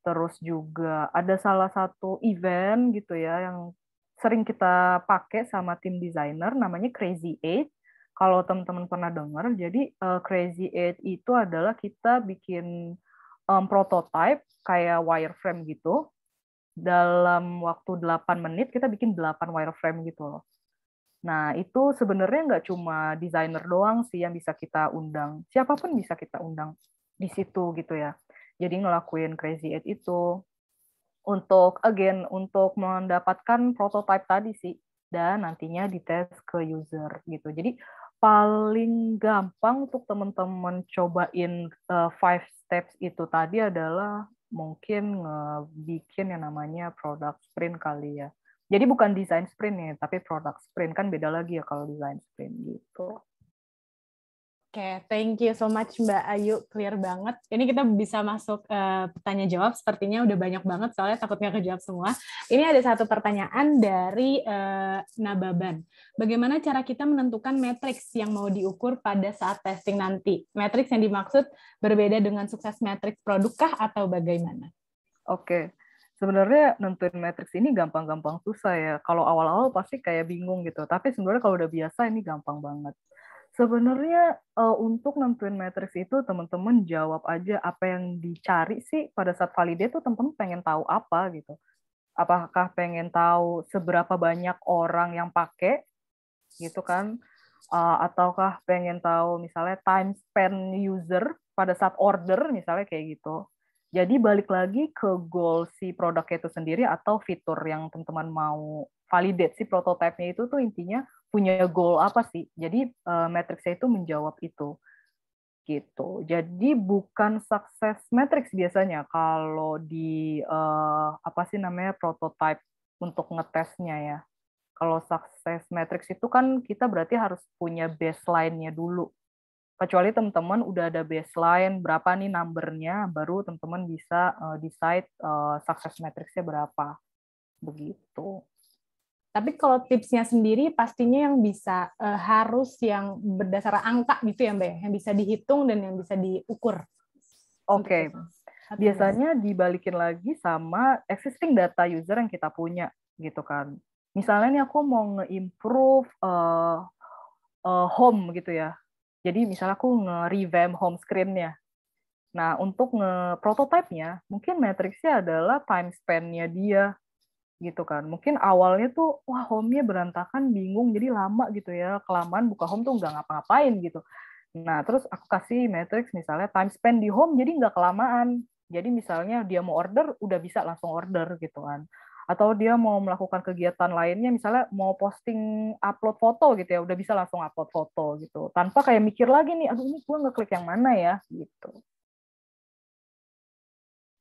Terus juga ada salah satu event gitu ya yang sering kita pakai sama tim desainer namanya Crazy Eight. Kalau teman-teman pernah dengar, jadi uh, Crazy Eight itu adalah kita bikin um, eh, prototype kayak wireframe gitu. Dalam waktu 8 menit kita bikin 8 wireframe gitu loh. Nah, itu sebenarnya nggak cuma desainer doang sih yang bisa kita undang. Siapapun bisa kita undang di situ gitu ya jadi ngelakuin crazy eight itu untuk again untuk mendapatkan prototype tadi sih dan nantinya dites ke user gitu jadi paling gampang untuk teman-teman cobain uh, five steps itu tadi adalah mungkin ngebikin yang namanya product sprint kali ya. Jadi bukan design sprint nih, tapi product sprint kan beda lagi ya kalau design sprint gitu okay, thank you so much Mbak Ayu, clear banget. Ini kita bisa masuk uh, tanya jawab. Sepertinya udah banyak banget soalnya takutnya kejawab semua. Ini ada satu pertanyaan dari uh, Nababan. Bagaimana cara kita menentukan matriks yang mau diukur pada saat testing nanti? Matriks yang dimaksud berbeda dengan sukses matriks produkkah atau bagaimana? Oke. Okay sebenarnya nentuin matriks ini gampang-gampang susah ya. Kalau awal-awal pasti kayak bingung gitu. Tapi sebenarnya kalau udah biasa ini gampang banget. Sebenarnya uh, untuk nentuin matrix itu teman-teman jawab aja apa yang dicari sih pada saat validate tuh teman-teman pengen tahu apa gitu. Apakah pengen tahu seberapa banyak orang yang pakai gitu kan uh, ataukah pengen tahu misalnya time spend user pada saat order misalnya kayak gitu. Jadi balik lagi ke goal si produknya itu sendiri atau fitur yang teman-teman mau validate si nya itu tuh intinya punya goal apa sih. Jadi uh, eh, matriksnya itu menjawab itu gitu. Jadi bukan sukses matrix biasanya kalau di uh, apa sih namanya prototype untuk ngetesnya ya. Kalau sukses matrix itu kan kita berarti harus punya baseline-nya dulu. Kecuali teman-teman udah ada baseline berapa nih numbernya, baru teman-teman bisa uh, decide uh, sukses matrixnya berapa. Begitu. Tapi kalau tipsnya sendiri pastinya yang bisa uh, harus yang berdasar angka gitu ya Mbak, ya, yang bisa dihitung dan yang bisa diukur. Oke. Okay. Gitu Biasanya dibalikin lagi sama existing data user yang kita punya gitu kan. Misalnya nih aku mau nge-improve uh, uh, home gitu ya. Jadi misalnya aku nge-revamp home screen-nya. Nah, untuk nge-prototype-nya, mungkin matriksnya adalah time span-nya dia, gitu kan. Mungkin awalnya tuh wah home-nya berantakan, bingung jadi lama gitu ya. Kelamaan buka home tuh nggak ngapa-ngapain gitu. Nah, terus aku kasih matrix misalnya time spend di home jadi nggak kelamaan. Jadi misalnya dia mau order udah bisa langsung order gitu kan. Atau dia mau melakukan kegiatan lainnya misalnya mau posting upload foto gitu ya, udah bisa langsung upload foto gitu. Tanpa kayak mikir lagi nih, aduh ini nggak ngeklik yang mana ya gitu.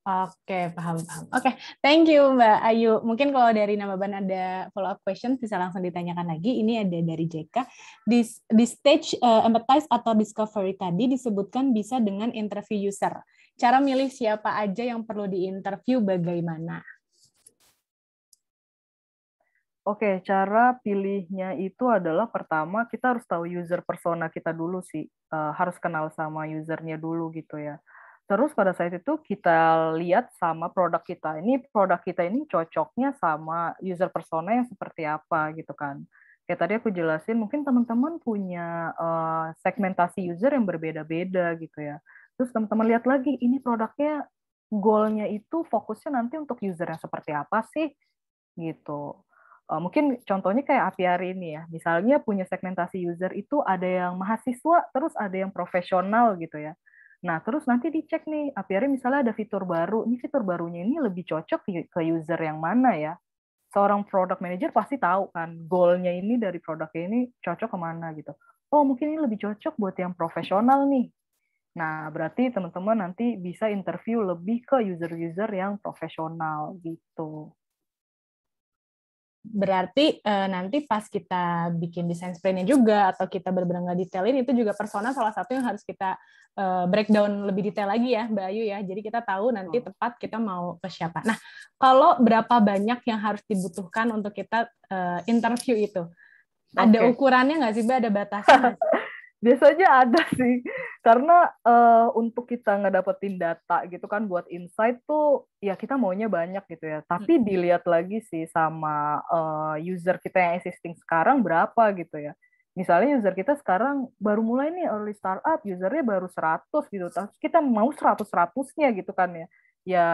Oke, paham, paham. Oke, thank you Mbak Ayu. Mungkin kalau dari nama Ban ada follow-up question, bisa langsung ditanyakan lagi. Ini ada dari JK. Di, di stage uh, empathize atau discovery tadi disebutkan bisa dengan interview user. Cara milih siapa aja yang perlu diinterview bagaimana? Oke, cara pilihnya itu adalah pertama kita harus tahu user persona kita dulu sih. Uh, harus kenal sama usernya dulu gitu ya Terus pada saat itu kita lihat sama produk kita ini, produk kita ini cocoknya sama user persona yang seperti apa gitu kan. Kayak tadi aku jelasin, mungkin teman-teman punya uh, segmentasi user yang berbeda-beda gitu ya. Terus teman-teman lihat lagi, ini produknya goalnya itu fokusnya nanti untuk user yang seperti apa sih gitu. Uh, mungkin contohnya kayak apiari ini ya, misalnya punya segmentasi user itu ada yang mahasiswa, terus ada yang profesional gitu ya Nah, terus nanti dicek nih, apiari misalnya ada fitur baru, ini fitur barunya ini lebih cocok ke user yang mana ya. Seorang product manager pasti tahu kan, goalnya ini dari produknya ini cocok kemana gitu. Oh, mungkin ini lebih cocok buat yang profesional nih. Nah, berarti teman-teman nanti bisa interview lebih ke user-user yang profesional gitu berarti uh, nanti pas kita bikin desain sprintnya juga atau kita benar detailin itu juga persona salah satu yang harus kita uh, breakdown lebih detail lagi ya Mbak Ayu ya jadi kita tahu nanti tepat kita mau ke siapa nah kalau berapa banyak yang harus dibutuhkan untuk kita uh, interview itu okay. ada ukurannya nggak sih Mbak ada batasan biasanya ada sih karena uh, untuk kita ngedapetin data gitu kan buat insight tuh ya kita maunya banyak gitu ya tapi dilihat lagi sih sama uh, user kita yang existing sekarang berapa gitu ya misalnya user kita sekarang baru mulai nih early startup usernya baru 100 gitu tapi kita mau 100 seratusnya gitu kan ya ya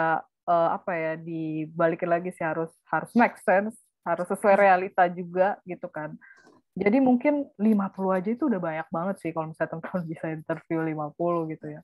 uh, apa ya dibalikin lagi sih harus harus make sense harus sesuai realita juga gitu kan jadi mungkin 50 aja itu udah banyak banget sih kalau misalnya teman-teman bisa interview 50 gitu ya.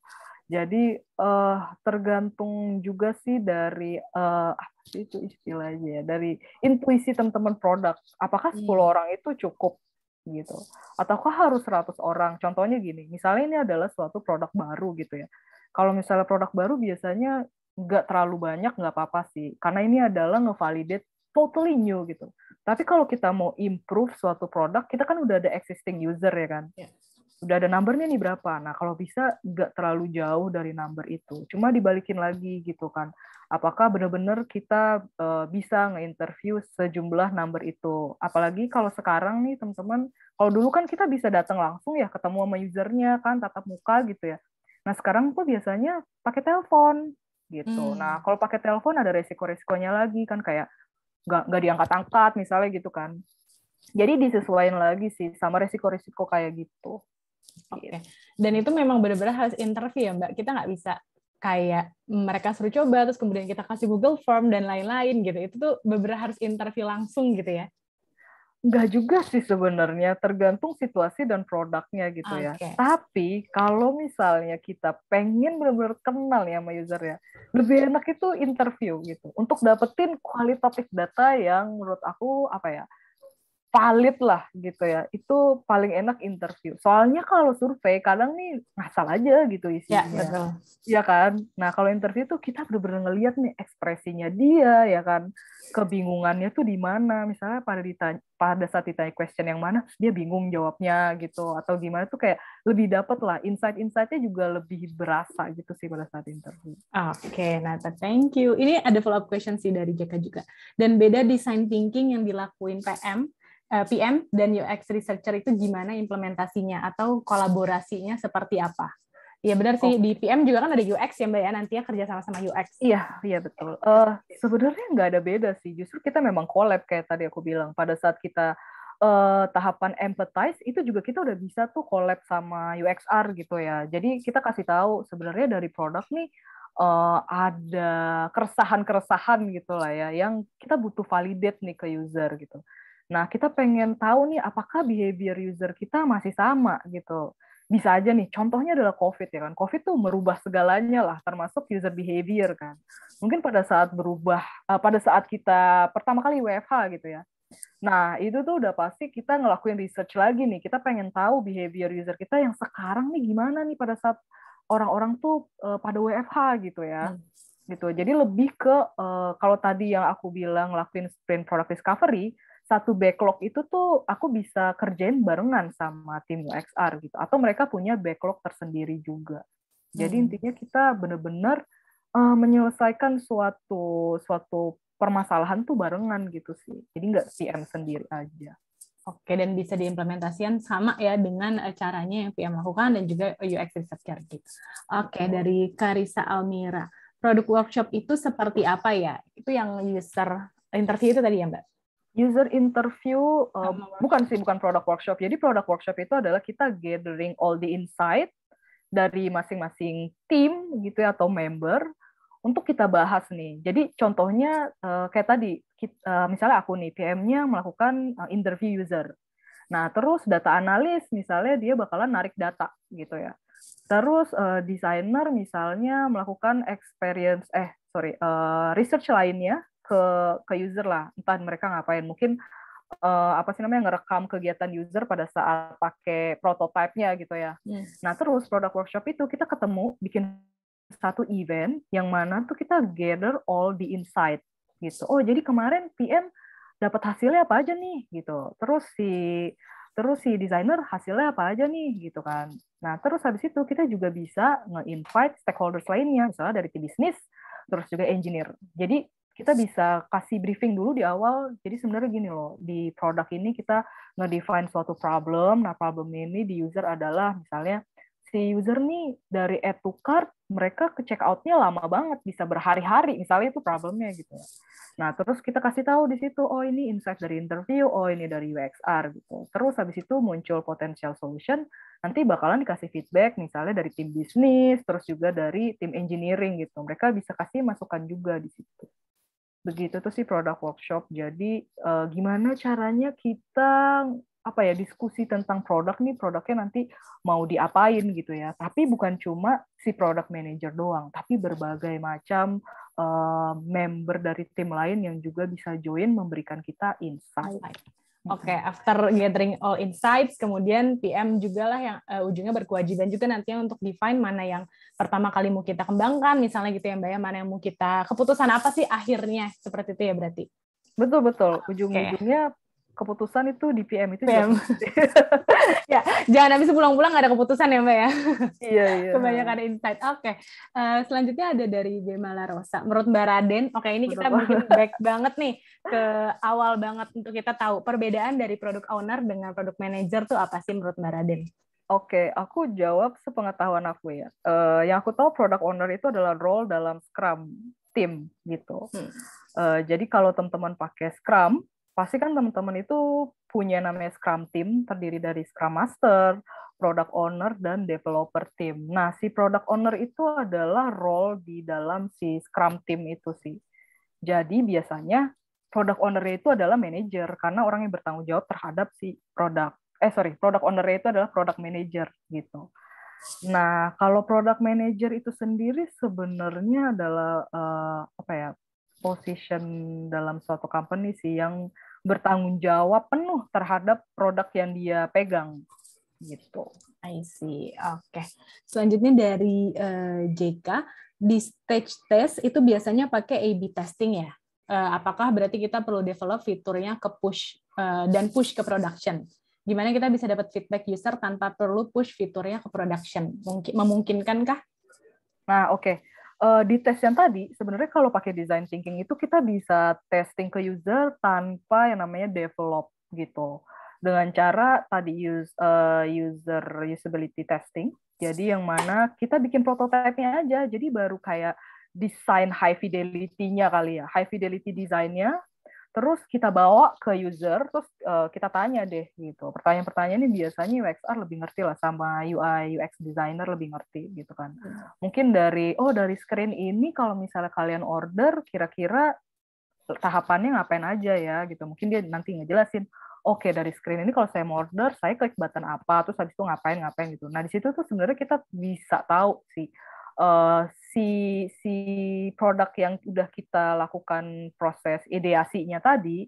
Jadi uh, tergantung juga sih dari uh, apa sih itu istilahnya ya, dari intuisi teman-teman produk. Apakah 10 iya. hmm. orang itu cukup gitu? Ataukah harus 100 orang? Contohnya gini, misalnya ini adalah suatu produk baru gitu ya. Kalau misalnya produk baru biasanya nggak terlalu banyak nggak apa-apa sih karena ini adalah ngevalidate totally new gitu. Tapi kalau kita mau improve suatu produk, kita kan udah ada existing user ya kan. Yes. Udah ada numbernya nih berapa. Nah kalau bisa nggak terlalu jauh dari number itu. Cuma dibalikin lagi gitu kan. Apakah benar-benar kita uh, bisa nge-interview sejumlah number itu. Apalagi kalau sekarang nih teman-teman, kalau dulu kan kita bisa datang langsung ya ketemu sama usernya kan, tatap muka gitu ya. Nah sekarang tuh biasanya pakai telepon gitu. Hmm. Nah kalau pakai telepon ada resiko-resikonya lagi kan kayak nggak nggak diangkat-angkat misalnya gitu kan jadi disesuaikan lagi sih sama resiko-resiko kayak gitu. Oke. Dan itu memang benar-benar harus interview ya Mbak. Kita nggak bisa kayak mereka suruh coba terus kemudian kita kasih Google Form dan lain-lain gitu. Itu tuh benar-benar harus interview langsung gitu ya. Enggak juga sih sebenarnya, tergantung situasi dan produknya gitu okay. ya. Tapi kalau misalnya kita pengen benar-benar kenal ya sama user ya, lebih enak itu interview gitu. Untuk dapetin kualitatif data yang menurut aku apa ya, valid lah gitu ya. Itu paling enak interview. Soalnya kalau survei kadang nih ngasal aja gitu ya, isinya. Iya ya. ya kan? Nah, kalau interview tuh kita bener-bener ngeliat nih ekspresinya dia ya kan. Kebingungannya tuh di mana? Misalnya pada ditanya pada saat ditanya question yang mana dia bingung jawabnya gitu atau gimana tuh kayak lebih dapat lah insight-insightnya juga lebih berasa gitu sih pada saat interview. Oke, okay, Nata, thank you. Ini ada follow up question sih dari JK juga. Dan beda design thinking yang dilakuin PM Eh, PM dan UX researcher itu gimana implementasinya atau kolaborasinya seperti apa? Iya benar sih oh. di PM juga kan ada UX ya mbak ya nanti ya kerja sama sama UX. Iya iya betul. Uh, Sebenarnya nggak ada beda sih. Justru kita memang collab kayak tadi aku bilang pada saat kita uh, tahapan empathize itu juga kita udah bisa tuh collab sama UXR gitu ya. Jadi kita kasih tahu sebenarnya dari produk nih uh, ada keresahan-keresahan gitu lah ya yang kita butuh validate nih ke user gitu. Nah, kita pengen tahu nih apakah behavior user kita masih sama gitu. Bisa aja nih, contohnya adalah COVID ya kan. COVID tuh merubah segalanya lah, termasuk user behavior kan. Mungkin pada saat berubah, eh, pada saat kita pertama kali WFH gitu ya. Nah, itu tuh udah pasti kita ngelakuin research lagi nih. Kita pengen tahu behavior user kita yang sekarang nih gimana nih pada saat orang-orang tuh eh, pada WFH gitu ya. Hmm. gitu. Jadi lebih ke eh, kalau tadi yang aku bilang ngelakuin sprint product discovery, satu backlog itu tuh aku bisa kerjain barengan sama tim UXR gitu atau mereka punya backlog tersendiri juga. Jadi hmm. intinya kita benar-benar uh, eh, menyelesaikan suatu suatu permasalahan tuh barengan gitu sih. Jadi nggak PM sendiri aja. Oke, dan bisa diimplementasikan sama ya dengan eh, caranya yang PM lakukan dan juga UX researcher gitu. Oke, hmm. dari Karisa Almira. Produk workshop itu seperti apa ya? Itu yang user interview itu tadi ya, Mbak? user interview uh, bukan sih bukan product workshop. Jadi product workshop itu adalah kita gathering all the insight dari masing-masing tim gitu ya atau member untuk kita bahas nih. Jadi contohnya uh, kayak tadi kita, uh, eh, misalnya aku nih PM-nya melakukan uh, interview user. Nah, terus data analis misalnya dia bakalan narik data gitu ya. Terus uh, desainer misalnya melakukan experience eh sorry uh, research lainnya ke ke user lah entah mereka ngapain mungkin uh, apa sih namanya ngerekam kegiatan user pada saat pakai prototipenya gitu ya. Yes. Nah terus produk workshop itu kita ketemu bikin satu event yang mana tuh kita gather all the insight gitu. Oh jadi kemarin PM dapat hasilnya apa aja nih gitu. Terus si terus si desainer hasilnya apa aja nih gitu kan. Nah terus habis itu kita juga bisa nge-invite stakeholders lainnya misalnya dari tim bisnis terus juga engineer. Jadi kita bisa kasih briefing dulu di awal. Jadi sebenarnya gini loh, di produk ini kita ngedefine suatu problem. Nah, problem ini di user adalah misalnya si user nih dari add to cart mereka ke check out-nya lama banget bisa berhari-hari misalnya itu problemnya gitu ya. Nah terus kita kasih tahu di situ oh ini insight dari interview oh ini dari UXR gitu terus habis itu muncul potential solution nanti bakalan dikasih feedback misalnya dari tim bisnis terus juga dari tim engineering gitu mereka bisa kasih masukan juga di situ begitu tuh sih produk workshop. Jadi uh, gimana caranya kita apa ya diskusi tentang produk nih produknya nanti mau diapain gitu ya. Tapi bukan cuma si produk manager doang, tapi berbagai macam uh, member dari tim lain yang juga bisa join memberikan kita insight. Oke, okay, after gathering all insights, kemudian PM juga lah yang uh, ujungnya berkewajiban juga nantinya untuk define mana yang pertama kali mau kita kembangkan, misalnya gitu ya Mbak ya, mana yang mau kita, keputusan apa sih akhirnya, seperti itu ya berarti? Betul-betul, ujung-ujungnya keputusan itu di PM itu PM. ya jangan habis pulang-pulang ada keputusan ya mbak ya iya iya kebanyakan insight oke okay. uh, eh, selanjutnya ada dari Gemala Rosa menurut mbak Raden oke okay, ini kita bikin back banget nih ke awal banget untuk kita tahu perbedaan dari produk owner dengan produk manager tuh apa sih menurut mbak Raden Oke, okay, aku jawab sepengetahuan aku ya. Uh, yang aku tahu product owner itu adalah role dalam Scrum team gitu. Hmm. Uh, jadi kalau teman-teman pakai Scrum pasti kan teman-teman itu punya namanya Scrum Team, terdiri dari Scrum Master, Product Owner, dan Developer Team. Nah, si Product Owner itu adalah role di dalam si Scrum Team itu sih. Jadi biasanya product owner itu adalah manager karena orang yang bertanggung jawab terhadap si produk. Eh sorry, product owner itu adalah product manager gitu. Nah, kalau product manager itu sendiri sebenarnya adalah uh, apa ya? position dalam suatu company sih yang bertanggung jawab penuh terhadap produk yang dia pegang gitu. I see. Oke. Okay. Selanjutnya dari uh, eh, JK di stage test itu biasanya pakai A/B testing ya. Uh, apakah berarti kita perlu develop fiturnya ke push uh, dan push ke production? Gimana kita bisa dapat feedback user tanpa perlu push fiturnya ke production? Mungkin memungkinkankah? Nah, oke. Okay uh, di tes yang tadi sebenarnya kalau pakai design thinking itu kita bisa testing ke user tanpa yang namanya develop gitu dengan cara tadi use uh, user usability testing jadi yang mana kita bikin prototipenya aja jadi baru kayak desain high fidelity-nya kali ya high fidelity desainnya terus kita bawa ke user terus uh, kita tanya deh gitu pertanyaan-pertanyaan ini biasanya UXR lebih ngerti lah sama UI UX designer lebih ngerti gitu kan hmm. mungkin dari oh dari screen ini kalau misalnya kalian order kira-kira tahapannya ngapain aja ya gitu mungkin dia nanti ngejelasin oke dari screen ini kalau saya mau order saya klik button apa terus habis itu ngapain ngapain gitu nah di situ tuh sebenarnya kita bisa tahu sih uh, si si produk yang udah kita lakukan proses ideasinya tadi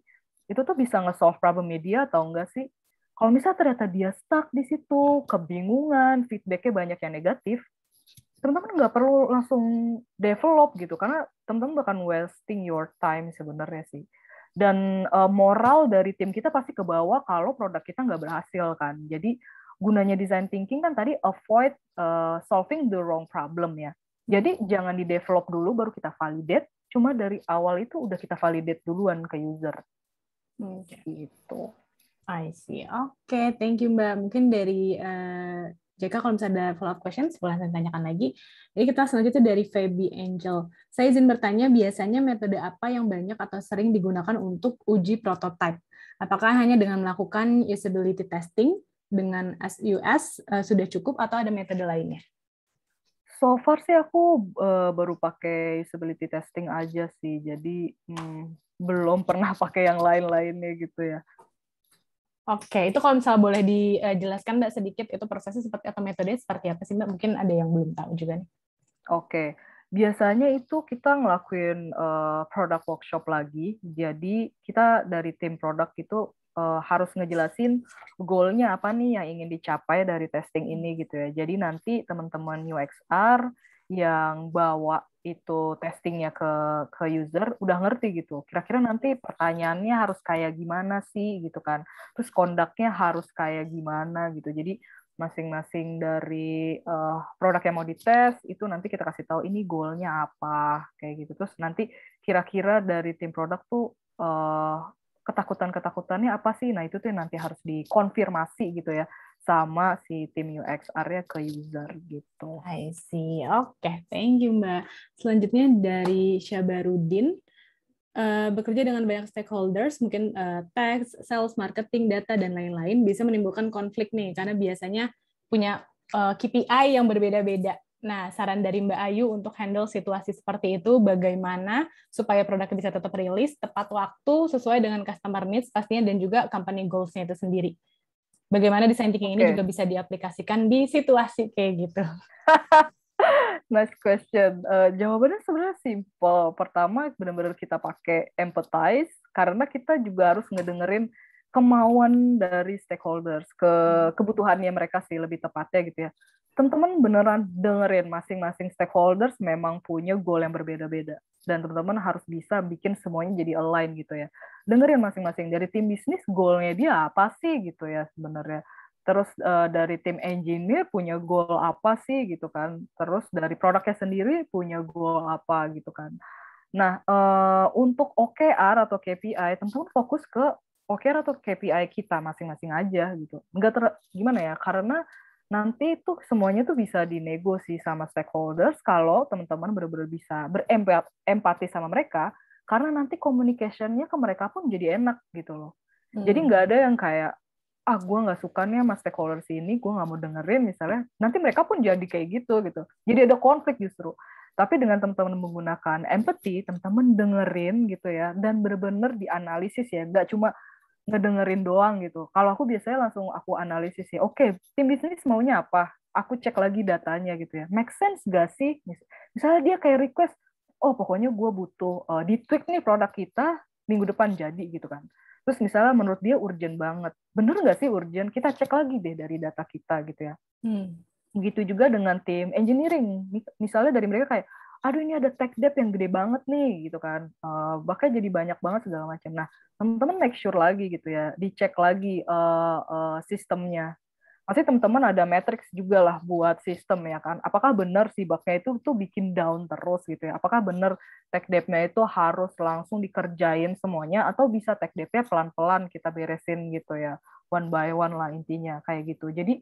itu tuh bisa nge-solve problem media atau enggak sih? Kalau misalnya ternyata dia stuck di situ, kebingungan, feedbacknya banyak yang negatif, teman-teman nggak perlu langsung develop gitu, karena teman-teman bahkan wasting your time sebenarnya sih. Dan uh, moral dari tim kita pasti ke bawah kalau produk kita nggak berhasil kan. Jadi gunanya design thinking kan tadi avoid uh, solving the wrong problem ya. Jadi jangan di develop dulu baru kita validate, cuma dari awal itu udah kita validate duluan ke user. Okay. Gitu. I see. Oke, okay, thank you Mbak. Mungkin dari uh, eh, jika kalau misalnya ada follow-up question, boleh tanyakan lagi. Jadi kita selanjutnya dari Feby Angel. Saya izin bertanya, biasanya metode apa yang banyak atau sering digunakan untuk uji prototipe? Apakah hanya dengan melakukan usability testing dengan SUS uh, eh, sudah cukup atau ada metode lainnya? So far sih aku uh, baru pakai usability testing aja sih, jadi hmm, belum pernah pakai yang lain-lainnya gitu ya. Oke, itu kalau misalnya boleh dijelaskan eh, mbak sedikit itu prosesnya seperti atau metode seperti apa sih mbak? Mungkin ada yang belum tahu juga nih. Oke, biasanya itu kita ngelakuin uh, product workshop lagi. Jadi kita dari tim produk itu uh, harus ngejelasin goalnya apa nih yang ingin dicapai dari testing ini gitu ya. Jadi nanti teman-teman UXR yang bawa itu testingnya ke ke user udah ngerti gitu. Kira-kira nanti pertanyaannya harus kayak gimana sih gitu kan. Terus kondaknya harus kayak gimana gitu. Jadi masing-masing dari uh, produk yang mau dites itu nanti kita kasih tahu ini goalnya apa kayak gitu. Terus nanti kira-kira dari tim produk tuh uh, ketakutan-ketakutannya apa sih? Nah, itu tuh nanti harus dikonfirmasi gitu ya sama si tim UX area ya, ke user gitu. I see. Oke, okay. thank you Mbak. Selanjutnya dari Syabarudin. Uh, bekerja dengan banyak stakeholders, mungkin uh, tax, sales, marketing, data, dan lain-lain, bisa menimbulkan konflik nih, karena biasanya punya uh, eh, KPI yang berbeda-beda. Nah, saran dari Mbak Ayu untuk handle situasi seperti itu, bagaimana supaya produknya bisa tetap rilis, tepat waktu, sesuai dengan customer needs pastinya, dan juga company goals-nya itu sendiri. Bagaimana design thinking okay. ini juga bisa diaplikasikan di situasi kayak gitu. nice question. Uh, jawabannya sebenarnya simple. Pertama, benar-benar kita pakai empathize, karena kita juga harus ngedengerin kemauan dari stakeholders ke hmm. kebutuhannya mereka sih lebih tepatnya gitu ya. Teman-teman beneran dengerin masing-masing stakeholders memang punya goal yang berbeda-beda dan teman-teman harus bisa bikin semuanya jadi align gitu ya. Dengerin masing-masing dari tim bisnis goalnya dia apa sih gitu ya sebenarnya. Terus eh, dari tim engineer punya goal apa sih gitu kan. Terus dari produknya sendiri punya goal apa gitu kan. Nah, uh, untuk OKR atau KPI, teman-teman fokus ke OKR atau KPI kita masing-masing aja gitu. Enggak ter gimana ya? Karena nanti tuh semuanya tuh bisa dinegosi sama stakeholders kalau teman-teman benar-benar bisa berempati sama mereka karena nanti communication ke mereka pun jadi enak gitu loh. Hmm. Jadi nggak ada yang kayak ah gue nggak suka nih sama stakeholders ini, gue nggak mau dengerin misalnya. Nanti mereka pun jadi kayak gitu gitu. Jadi ada konflik justru. Tapi dengan teman-teman menggunakan empathy, teman-teman dengerin gitu ya, dan benar-benar dianalisis ya, nggak cuma ngedengerin doang gitu. Kalau aku biasanya langsung aku analisis ya, oke okay, tim bisnis maunya apa? Aku cek lagi datanya gitu ya. Make sense gak sih? Misalnya dia kayak request, oh pokoknya gue butuh uh, eh, di tweak nih produk kita minggu depan jadi gitu kan. Terus misalnya menurut dia urgent banget. Bener gak sih urgent? Kita cek lagi deh dari data kita gitu ya. Hmm. Begitu juga dengan tim engineering. Misalnya dari mereka kayak, aduh ini ada tech debt yang gede banget nih gitu kan uh, bahkan jadi banyak banget segala macam nah teman-teman make sure lagi gitu ya dicek lagi uh, uh, sistemnya pasti teman-teman ada matrix juga lah buat sistem ya kan apakah benar sih bugnya itu tuh bikin down terus gitu ya apakah benar tech debt itu harus langsung dikerjain semuanya atau bisa tech debt pelan-pelan kita beresin gitu ya one by one lah intinya kayak gitu jadi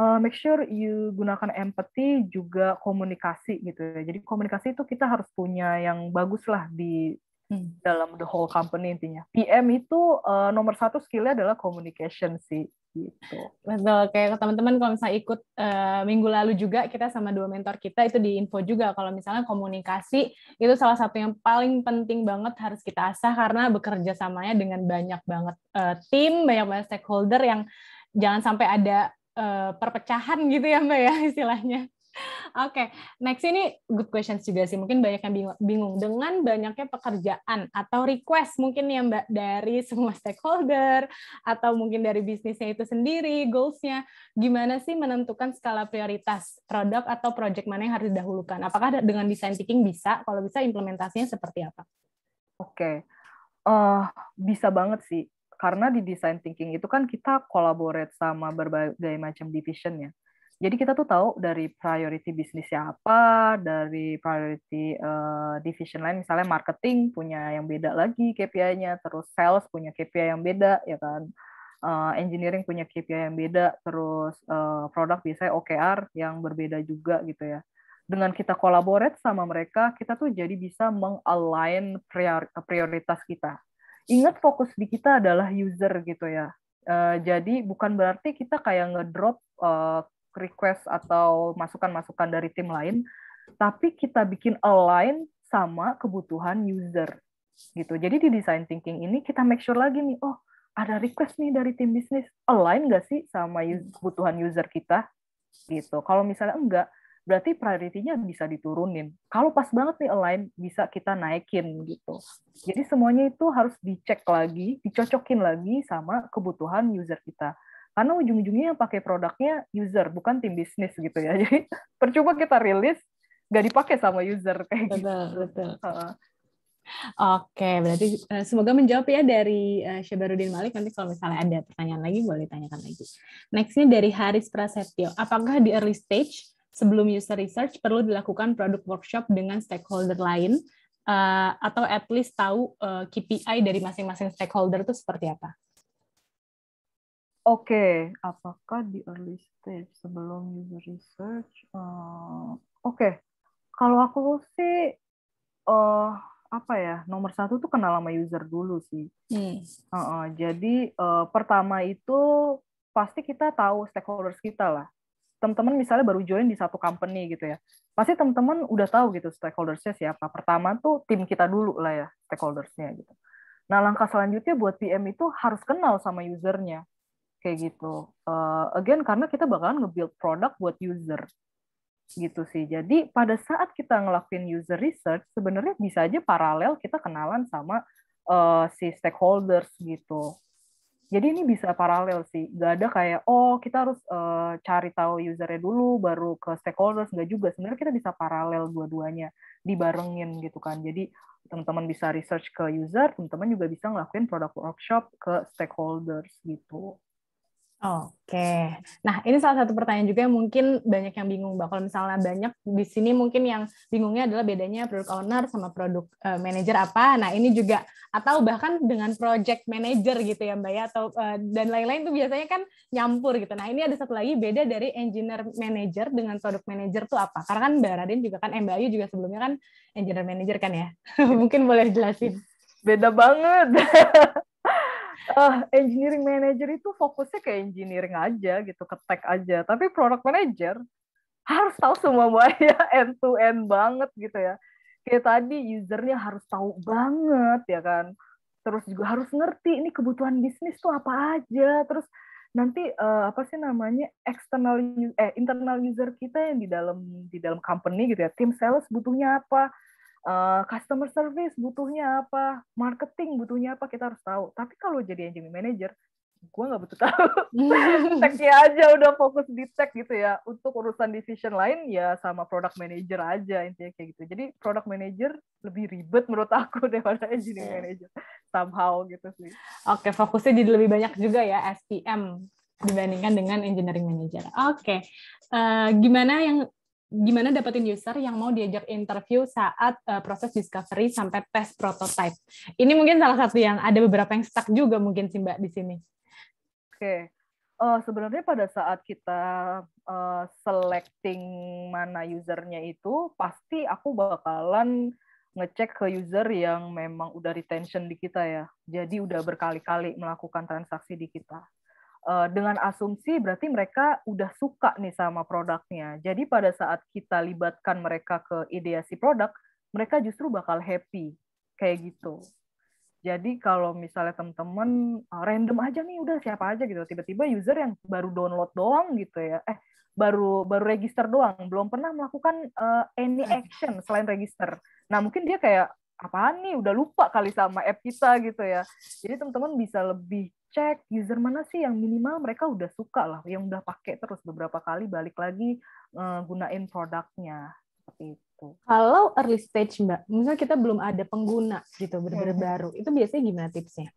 uh, make sure you gunakan empathy juga komunikasi gitu ya. Jadi komunikasi itu kita harus punya yang bagus lah di hmm. dalam the whole company intinya. PM itu uh, nomor satu skillnya adalah communication sih gitu. Betul, kayak teman-teman kalau misalnya ikut uh, minggu lalu juga kita sama dua mentor kita itu di info juga kalau misalnya komunikasi itu salah satu yang paling penting banget harus kita asah karena bekerja samanya dengan banyak banget uh, tim, banyak banget stakeholder yang jangan sampai ada uh, perpecahan gitu ya Mbak ya istilahnya. Oke, okay. next ini good questions juga sih. Mungkin banyak yang bingung, dengan banyaknya pekerjaan atau request mungkin ya Mbak dari semua stakeholder atau mungkin dari bisnisnya itu sendiri, goalsnya. Gimana sih menentukan skala prioritas produk atau project mana yang harus didahulukan? Apakah dengan design thinking bisa? Kalau bisa implementasinya seperti apa? Oke, okay. uh, eh, bisa banget sih karena di design thinking itu kan kita collaborate sama berbagai macam division ya. Jadi kita tuh tahu dari priority bisnisnya apa, dari priority uh, division lain misalnya marketing punya yang beda lagi KPI-nya, terus sales punya KPI yang beda ya kan. Uh, engineering punya KPI yang beda, terus uh, produk biasanya OKR yang berbeda juga gitu ya. Dengan kita collaborate sama mereka, kita tuh jadi bisa mengalign prioritas kita ingat fokus di kita adalah user gitu ya. Uh, jadi bukan berarti kita kayak ngedrop uh, request atau masukan-masukan dari tim lain, tapi kita bikin align sama kebutuhan user gitu. Jadi di design thinking ini kita make sure lagi nih, oh ada request nih dari tim bisnis, align nggak sih sama kebutuhan user kita gitu. Kalau misalnya enggak, berarti prioritinya bisa diturunin. Kalau pas banget nih align, bisa kita naikin gitu. Jadi semuanya itu harus dicek lagi, dicocokin lagi sama kebutuhan user kita. Karena ujung-ujungnya yang pakai produknya user, bukan tim bisnis gitu ya. Jadi percuma kita rilis, nggak dipakai sama user kayak betul, gitu. Betul, betul. Oke, berarti eh, semoga menjawab ya dari eh, Syabarudin Malik. Nanti kalau misalnya ada pertanyaan lagi, boleh tanyakan lagi. Nextnya dari Haris Prasetyo. Apakah di early stage sebelum user research perlu dilakukan produk workshop dengan stakeholder lain uh, atau at least tahu uh, eh, KPI dari masing-masing stakeholder itu seperti apa. Oke, okay. apakah di early stage sebelum user research? Uh, Oke, okay. kalau aku sih uh, apa ya nomor satu tuh kenal sama user dulu sih. Hmm. Uh, uh, jadi uh, pertama itu pasti kita tahu stakeholders kita lah teman-teman misalnya baru join di satu company gitu ya, pasti teman-teman udah tahu gitu stakeholdersnya siapa. Pertama tuh tim kita dulu lah ya stakeholdersnya gitu. Nah langkah selanjutnya buat PM itu harus kenal sama usernya kayak gitu. Uh, again karena kita bakalan nge-build produk buat user gitu sih. Jadi pada saat kita ngelakuin user research sebenarnya bisa aja paralel kita kenalan sama uh, si stakeholders gitu. Jadi ini bisa paralel sih, nggak ada kayak oh kita harus uh, cari tahu usernya dulu, baru ke stakeholders nggak juga. Sebenarnya kita bisa paralel dua-duanya, dibarengin gitu kan. Jadi teman-teman bisa research ke user, teman-teman juga bisa ngelakuin product workshop ke stakeholders gitu. Oke, nah ini salah satu pertanyaan juga yang mungkin banyak yang bingung, Mbak. Kalau misalnya banyak di sini mungkin yang bingungnya adalah bedanya produk owner sama product eh, manager apa. Nah ini juga atau bahkan dengan project manager gitu ya, Mbak ya, atau eh, dan lain-lain tuh biasanya kan nyampur gitu. Nah ini ada satu lagi beda dari engineer manager dengan produk manager tuh apa? Karena kan Mbak Raden juga kan, Mbak Ayu juga sebelumnya kan engineer manager kan ya. mungkin boleh jelasin. Beda banget. uh, engineering manager itu fokusnya ke engineering aja gitu, ke tech aja. Tapi product manager harus tahu semua ya end to end banget gitu ya. Kayak tadi usernya harus tahu banget ya kan. Terus juga harus ngerti ini kebutuhan bisnis tuh apa aja. Terus nanti uh, apa sih namanya external eh internal user kita yang di dalam di dalam company gitu ya tim sales butuhnya apa uh, customer service butuhnya apa, marketing butuhnya apa kita harus tahu. Tapi kalau jadi engineering manager, gue nggak butuh tahu. Teknya aja udah fokus di tech gitu ya. Untuk urusan division lain ya sama product manager aja intinya kayak gitu. Jadi product manager lebih ribet menurut aku daripada engineering yeah. manager somehow gitu sih. Oke, okay, fokusnya jadi lebih banyak juga ya SPM dibandingkan dengan engineering manager. Oke, okay. uh, eh, gimana yang gimana dapetin user yang mau diajak interview saat uh, proses discovery sampai tes prototype. Ini mungkin salah satu yang ada beberapa yang stuck juga mungkin sih Mbak di sini. Oke. Okay. Uh, eh, sebenarnya pada saat kita uh, selecting mana usernya itu pasti aku bakalan ngecek ke user yang memang udah retention di kita ya. Jadi udah berkali-kali melakukan transaksi di kita. Eh, dengan asumsi berarti mereka udah suka nih sama produknya. Jadi pada saat kita libatkan mereka ke ideasi produk, mereka justru bakal happy kayak gitu. Jadi kalau misalnya teman-teman ah, random aja nih udah siapa aja gitu, tiba-tiba user yang baru download doang gitu ya, eh baru baru register doang, belum pernah melakukan uh, any action selain register. Nah mungkin dia kayak apaan nih udah lupa kali sama app kita gitu ya jadi teman-teman bisa lebih cek user mana sih yang minimal mereka udah suka lah yang udah pakai terus beberapa kali balik lagi uh, gunain produknya seperti itu kalau early stage mbak misalnya kita belum ada pengguna gitu benar-benar hmm. Iya. baru itu biasanya gimana tipsnya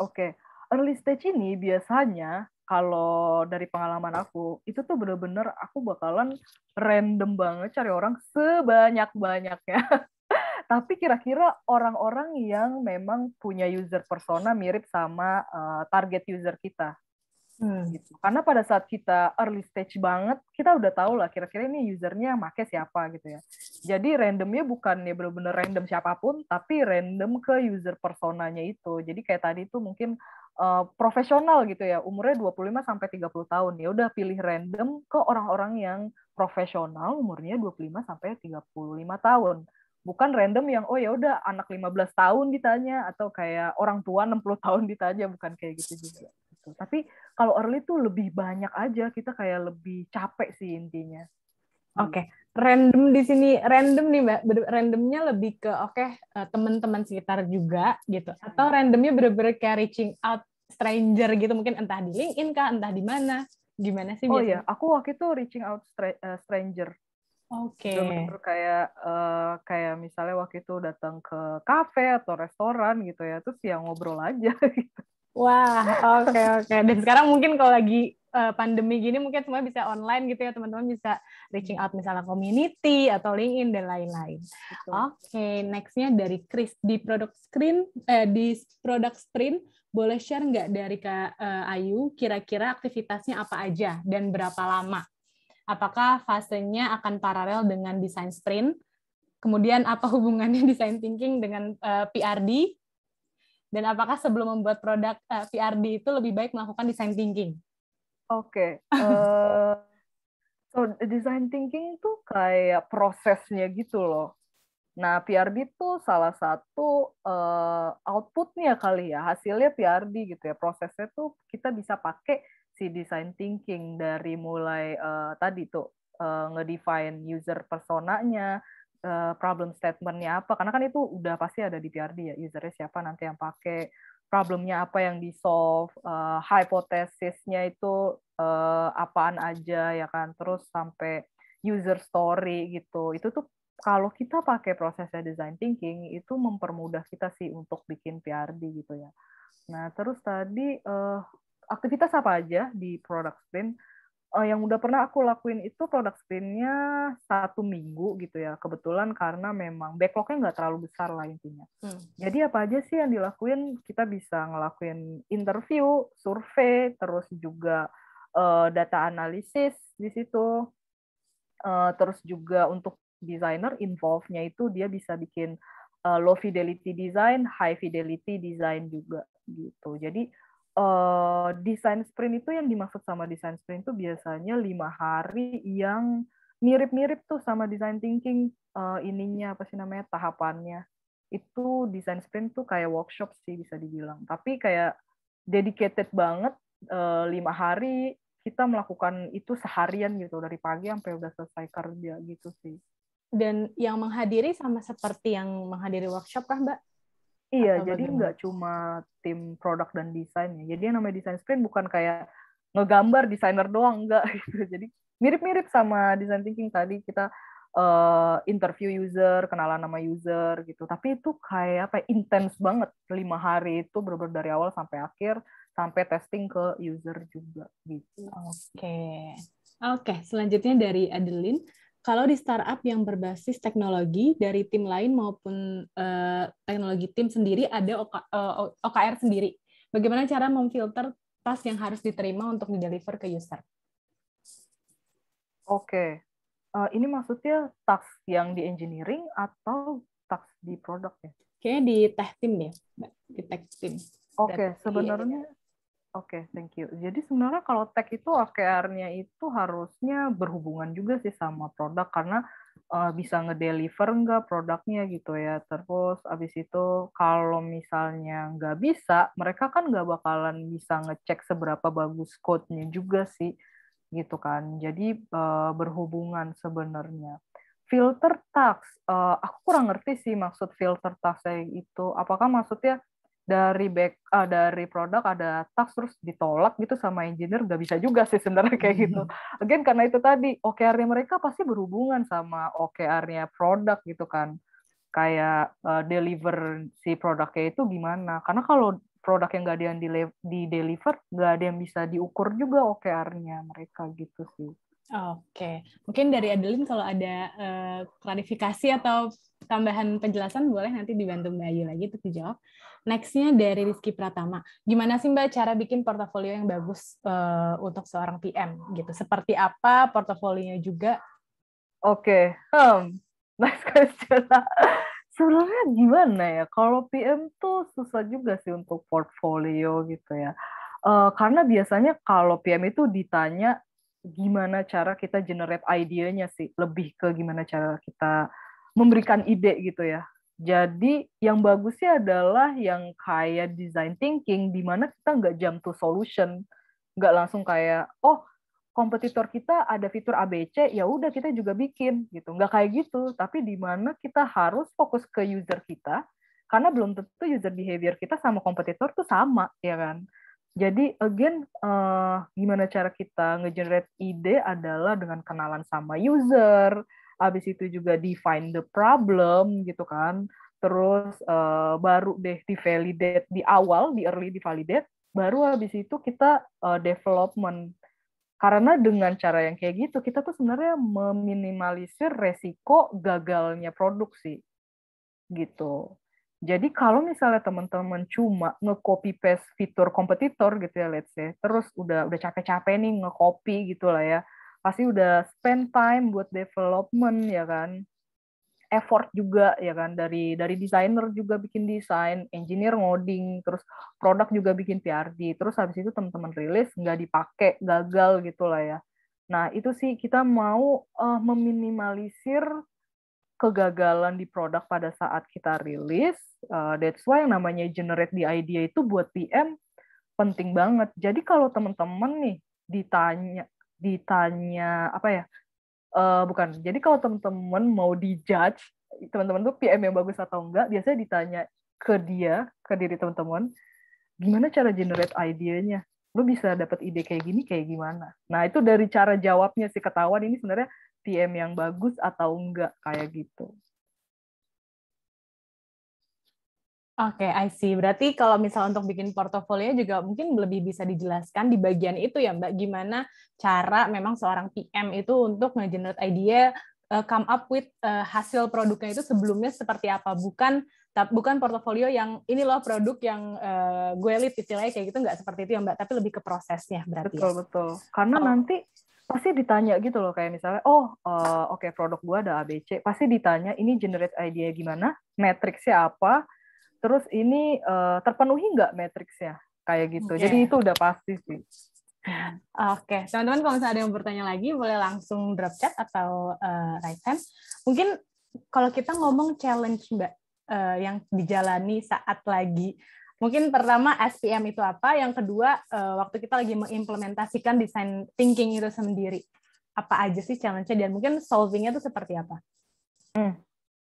oke okay. early stage ini biasanya kalau dari pengalaman aku itu tuh bener-bener aku bakalan random banget cari orang sebanyak banyaknya tapi kira-kira orang-orang yang memang punya user persona mirip sama uh, target user kita. Hmm. Gitu. Karena pada saat kita early stage banget, kita udah tahu lah kira-kira ini usernya make siapa gitu ya. Jadi randomnya bukan ya bener-bener random siapapun, tapi random ke user personanya itu. Jadi kayak tadi itu mungkin uh, profesional gitu ya, umurnya 25 sampai 30 tahun. Ya udah pilih random ke orang-orang yang profesional umurnya 25 sampai 35 tahun bukan random yang oh ya udah anak 15 tahun ditanya atau kayak orang tua 60 tahun ditanya bukan kayak gitu juga gitu. tapi kalau early tuh lebih banyak aja kita kayak lebih capek sih intinya hmm. oke okay. random di sini random nih mbak randomnya lebih ke oke okay, eh, teman-teman sekitar juga gitu hmm. atau randomnya bener-bener kayak reaching out stranger gitu mungkin entah di LinkedIn kah entah di mana gimana sih oh, biasanya? oh iya aku waktu itu reaching out eh, stranger Oke. Okay. kayak uh, kayak misalnya waktu itu datang ke kafe atau restoran gitu ya, terus ya ngobrol aja gitu. Wah, oke okay, oke. Okay. Dan sekarang mungkin kalau lagi uh, pandemi gini mungkin semua bisa online gitu ya, teman-teman bisa reaching out iya. misalnya community atau LinkedIn dan lain-lain. Oke, okay, nextnya dari Chris di produk screen eh, di produk screen boleh share nggak dari Kak uh, Ayu kira-kira aktivitasnya apa aja dan berapa lama? apakah fasenya akan paralel dengan Design sprint? Kemudian apa hubungannya design thinking dengan uh, eh, PRD? Dan apakah sebelum membuat produk uh, eh, PRD itu lebih baik melakukan design thinking? Oke. Okay. Uh, eh, so design thinking itu kayak prosesnya gitu loh. Nah, PRD itu salah satu uh, outputnya kali ya, hasilnya PRD gitu ya. Prosesnya tuh kita bisa pakai si design thinking dari mulai uh, tadi tuh uh, ngedefine user personanya, uh, problem statementnya apa, karena kan itu udah pasti ada di PRD ya, usernya siapa nanti yang pakai, problemnya apa yang di solve, uh, hipotesisnya itu uh, apaan aja ya kan, terus sampai user story gitu, itu tuh kalau kita pakai prosesnya design thinking itu mempermudah kita sih untuk bikin PRD gitu ya. Nah terus tadi uh, aktivitas apa aja di product sprint uh, yang udah pernah aku lakuin itu product sprintnya satu minggu gitu ya kebetulan karena memang backlognya nggak terlalu besar lah intinya hmm. jadi apa aja sih yang dilakuin kita bisa ngelakuin interview survei terus juga uh, data analisis di situ uh, terus juga untuk designer involve-nya itu dia bisa bikin uh, low fidelity design, high fidelity design juga gitu. Jadi uh, desain sprint itu yang dimaksud sama desain sprint itu biasanya lima hari yang mirip-mirip tuh sama design thinking uh, ininya apa sih namanya tahapannya itu design sprint tuh kayak workshop sih bisa dibilang tapi kayak dedicated banget uh, lima hari kita melakukan itu seharian gitu dari pagi sampai udah selesai kerja gitu sih dan yang menghadiri sama seperti yang menghadiri workshop kan mbak Iya, jadi nggak cuma tim produk dan desainnya. Jadi yang namanya desain sprint bukan kayak ngegambar desainer doang, enggak gitu. Jadi mirip-mirip sama design thinking tadi kita uh, interview user, kenalan nama user gitu. Tapi itu kayak apa? Ya, Intens banget lima hari itu benar dari awal sampai akhir sampai testing ke user juga gitu. Oke. Okay. Oke, okay, selanjutnya dari Adeline. Kalau di startup yang berbasis teknologi dari tim lain maupun uh, teknologi tim sendiri ada OK, uh, eh, OKR sendiri. Bagaimana cara memfilter tas yang harus diterima untuk dideliver ke user? Oke, okay. uh, eh, ini maksudnya tas yang di engineering atau tas di produk ya? Kayaknya di tech team ya, di tech team. Oke, okay. Iya, iya. sebenarnya Oke, okay, thank you. Jadi sebenarnya kalau tech itu OKR-nya itu harusnya berhubungan juga sih sama produk karena uh, bisa ngedeliver nggak produknya gitu ya. Terus abis itu kalau misalnya nggak bisa, mereka kan nggak bakalan bisa ngecek seberapa bagus code-nya juga sih gitu kan. Jadi uh, berhubungan sebenarnya. Filter tax, uh, eh, aku kurang ngerti sih maksud filter tax itu. Apakah maksudnya dari back uh, dari produk ada tax terus ditolak gitu sama engineer nggak bisa juga sih sebenarnya kayak gitu. Hmm. Again karena itu tadi OKR-nya mereka pasti berhubungan sama OKR-nya produk gitu kan. Kayak uh, deliver si produknya itu gimana? Karena kalau produk yang nggak ada yang di, deliver nggak ada yang bisa diukur juga OKR-nya mereka gitu sih. Oke, mungkin dari Adeline kalau ada uh, klarifikasi atau tambahan penjelasan boleh nanti dibantu Mbak Ayu lagi untuk dijawab. Nextnya dari Rizky Pratama, gimana sih Mbak cara bikin portofolio yang bagus uh, untuk seorang PM gitu? Seperti apa portofolionya juga? Oke, okay. um, hmm, next question. Sebenarnya gimana ya? Kalau PM tuh susah juga sih untuk portfolio gitu ya. Uh, karena biasanya kalau PM itu ditanya gimana cara kita generate idenya sih, lebih ke gimana cara kita memberikan ide gitu ya. Jadi yang bagus sih adalah yang kayak design thinking, di mana kita nggak jump to solution, nggak langsung kayak oh kompetitor kita ada fitur ABC, ya udah kita juga bikin gitu. Nggak kayak gitu, tapi di mana kita harus fokus ke user kita, karena belum tentu user behavior kita sama kompetitor tuh sama, ya kan? Jadi again uh, gimana cara kita ngegenerate ide adalah dengan kenalan sama user, habis itu juga define the problem gitu kan. Terus uh, baru deh di validate di awal, di early di validate, baru habis itu kita uh, development. Karena dengan cara yang kayak gitu kita tuh sebenarnya meminimalisir resiko gagalnya produksi gitu. Jadi kalau misalnya teman-teman cuma nge-copy paste fitur kompetitor gitu ya let's say, terus udah udah capek-capek nih nge-copy gitu lah ya. Pasti udah spend time buat development ya kan. Effort juga ya kan dari dari desainer juga bikin desain, engineer ngoding, terus produk juga bikin PRD. Terus habis itu teman-teman rilis nggak dipakai, gagal gitu lah ya. Nah, itu sih kita mau uh, meminimalisir kegagalan di produk pada saat kita rilis. Uh, that's why yang namanya generate the idea itu buat PM penting banget. Jadi kalau teman-teman nih ditanya ditanya apa ya? Uh, bukan. Jadi kalau teman-teman mau dijudge, teman-teman tuh PM yang bagus atau enggak, biasanya ditanya ke dia, ke diri teman-teman, gimana cara generate idenya? Lu bisa dapat ide kayak gini kayak gimana? Nah, itu dari cara jawabnya si ketahuan ini sebenarnya TM yang bagus atau enggak kayak gitu. Oke, okay, I see. Berarti kalau misal untuk bikin portofolio juga mungkin lebih bisa dijelaskan di bagian itu ya, Mbak. Gimana cara memang seorang PM itu untuk nge-generate idea, uh, come up with uh, hasil produknya itu sebelumnya seperti apa? Bukan bukan portofolio yang ini loh produk yang uh, gue lihat istilahnya kayak gitu nggak seperti itu ya Mbak, tapi lebih ke prosesnya berarti. Ya. Betul betul. Karena oh. nanti pasti ditanya gitu loh kayak misalnya oh uh, oke okay, produk gua ada ABC pasti ditanya ini generate idea gimana matriksnya apa terus ini uh, terpenuhi nggak matriksnya kayak gitu okay. jadi itu udah pasti sih Oke, okay. teman-teman kalau misalnya ada yang bertanya lagi, boleh langsung drop chat atau uh, right hand. Mungkin kalau kita ngomong challenge, Mbak, uh, yang dijalani saat lagi Mungkin pertama SPM itu apa, yang kedua eh, waktu kita lagi mengimplementasikan desain thinking itu sendiri. Apa aja sih challenge-nya dan mungkin solving-nya itu seperti apa? Hmm.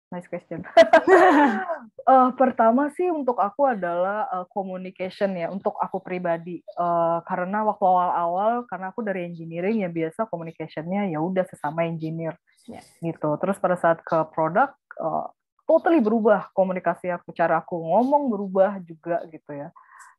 Nice question. uh, pertama sih untuk aku adalah uh, communication ya untuk aku pribadi uh, karena waktu awal-awal karena aku dari engineering ya biasa communicationnya ya udah sesama engineer yeah. gitu. Terus pada saat ke produk uh, totally berubah komunikasi aku, cara aku ngomong berubah juga gitu ya.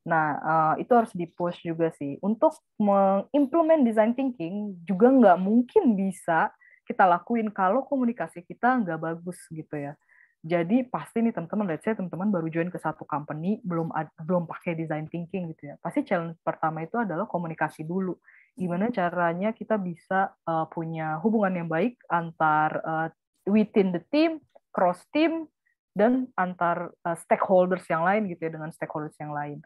Nah, uh, itu harus di-push juga sih. Untuk mengimplement design thinking juga nggak mungkin bisa kita lakuin kalau komunikasi kita nggak bagus gitu ya. Jadi pasti nih teman-teman, let's say teman-teman baru join ke satu company, belum belum pakai design thinking gitu ya. Pasti challenge pertama itu adalah komunikasi dulu. Gimana caranya kita bisa uh, punya hubungan yang baik antar uh, within the team cross team dan antar eh, stakeholders yang lain gitu ya dengan stakeholders yang lain.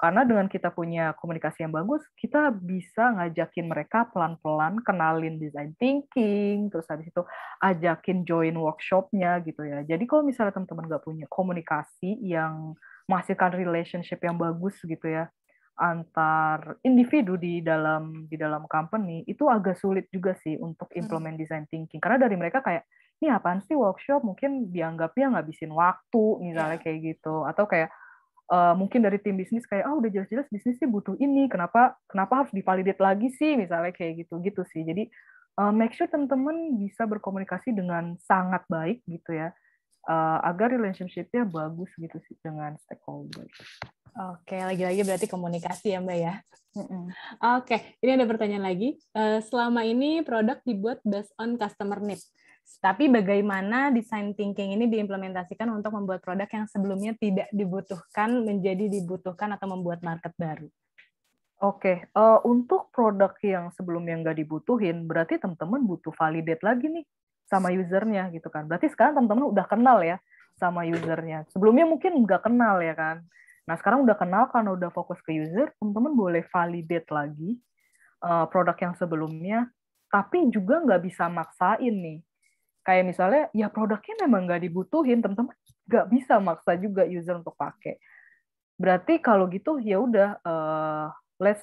Karena dengan kita punya komunikasi yang bagus, kita bisa ngajakin mereka pelan-pelan kenalin design thinking, terus habis itu ajakin join workshopnya gitu ya. Jadi kalau misalnya teman-teman nggak punya komunikasi yang menghasilkan relationship yang bagus gitu ya, antar individu di dalam di dalam company itu agak sulit juga sih untuk hmm. implement design thinking karena dari mereka kayak ini apaan sih workshop mungkin dianggapnya ngabisin waktu misalnya yeah. kayak gitu atau kayak uh, mungkin dari tim bisnis kayak oh udah jelas-jelas bisnis sih butuh ini kenapa kenapa harus divalidit lagi sih misalnya kayak gitu gitu sih jadi uh, make sure teman-teman bisa berkomunikasi dengan sangat baik gitu ya uh, agar relationshipnya bagus gitu sih dengan stakeholder. Oke, lagi-lagi berarti komunikasi ya Mbak ya. Mm -mm. Oke, ini ada pertanyaan lagi. selama ini produk dibuat based on customer need. Tapi bagaimana design thinking ini diimplementasikan untuk membuat produk yang sebelumnya tidak dibutuhkan menjadi dibutuhkan atau membuat market baru? Oke, okay. uh, eh, untuk produk yang sebelumnya nggak dibutuhin, berarti teman-teman butuh validate lagi nih sama usernya gitu kan. Berarti sekarang teman-teman udah kenal ya sama usernya. Sebelumnya mungkin nggak kenal ya kan. Nah sekarang udah kenal karena udah fokus ke user, teman-teman boleh validate lagi uh, produk yang sebelumnya, tapi juga nggak bisa maksain nih kayak misalnya ya produknya memang nggak dibutuhin teman-teman nggak bisa maksa juga user untuk pakai berarti kalau gitu ya udah uh, let's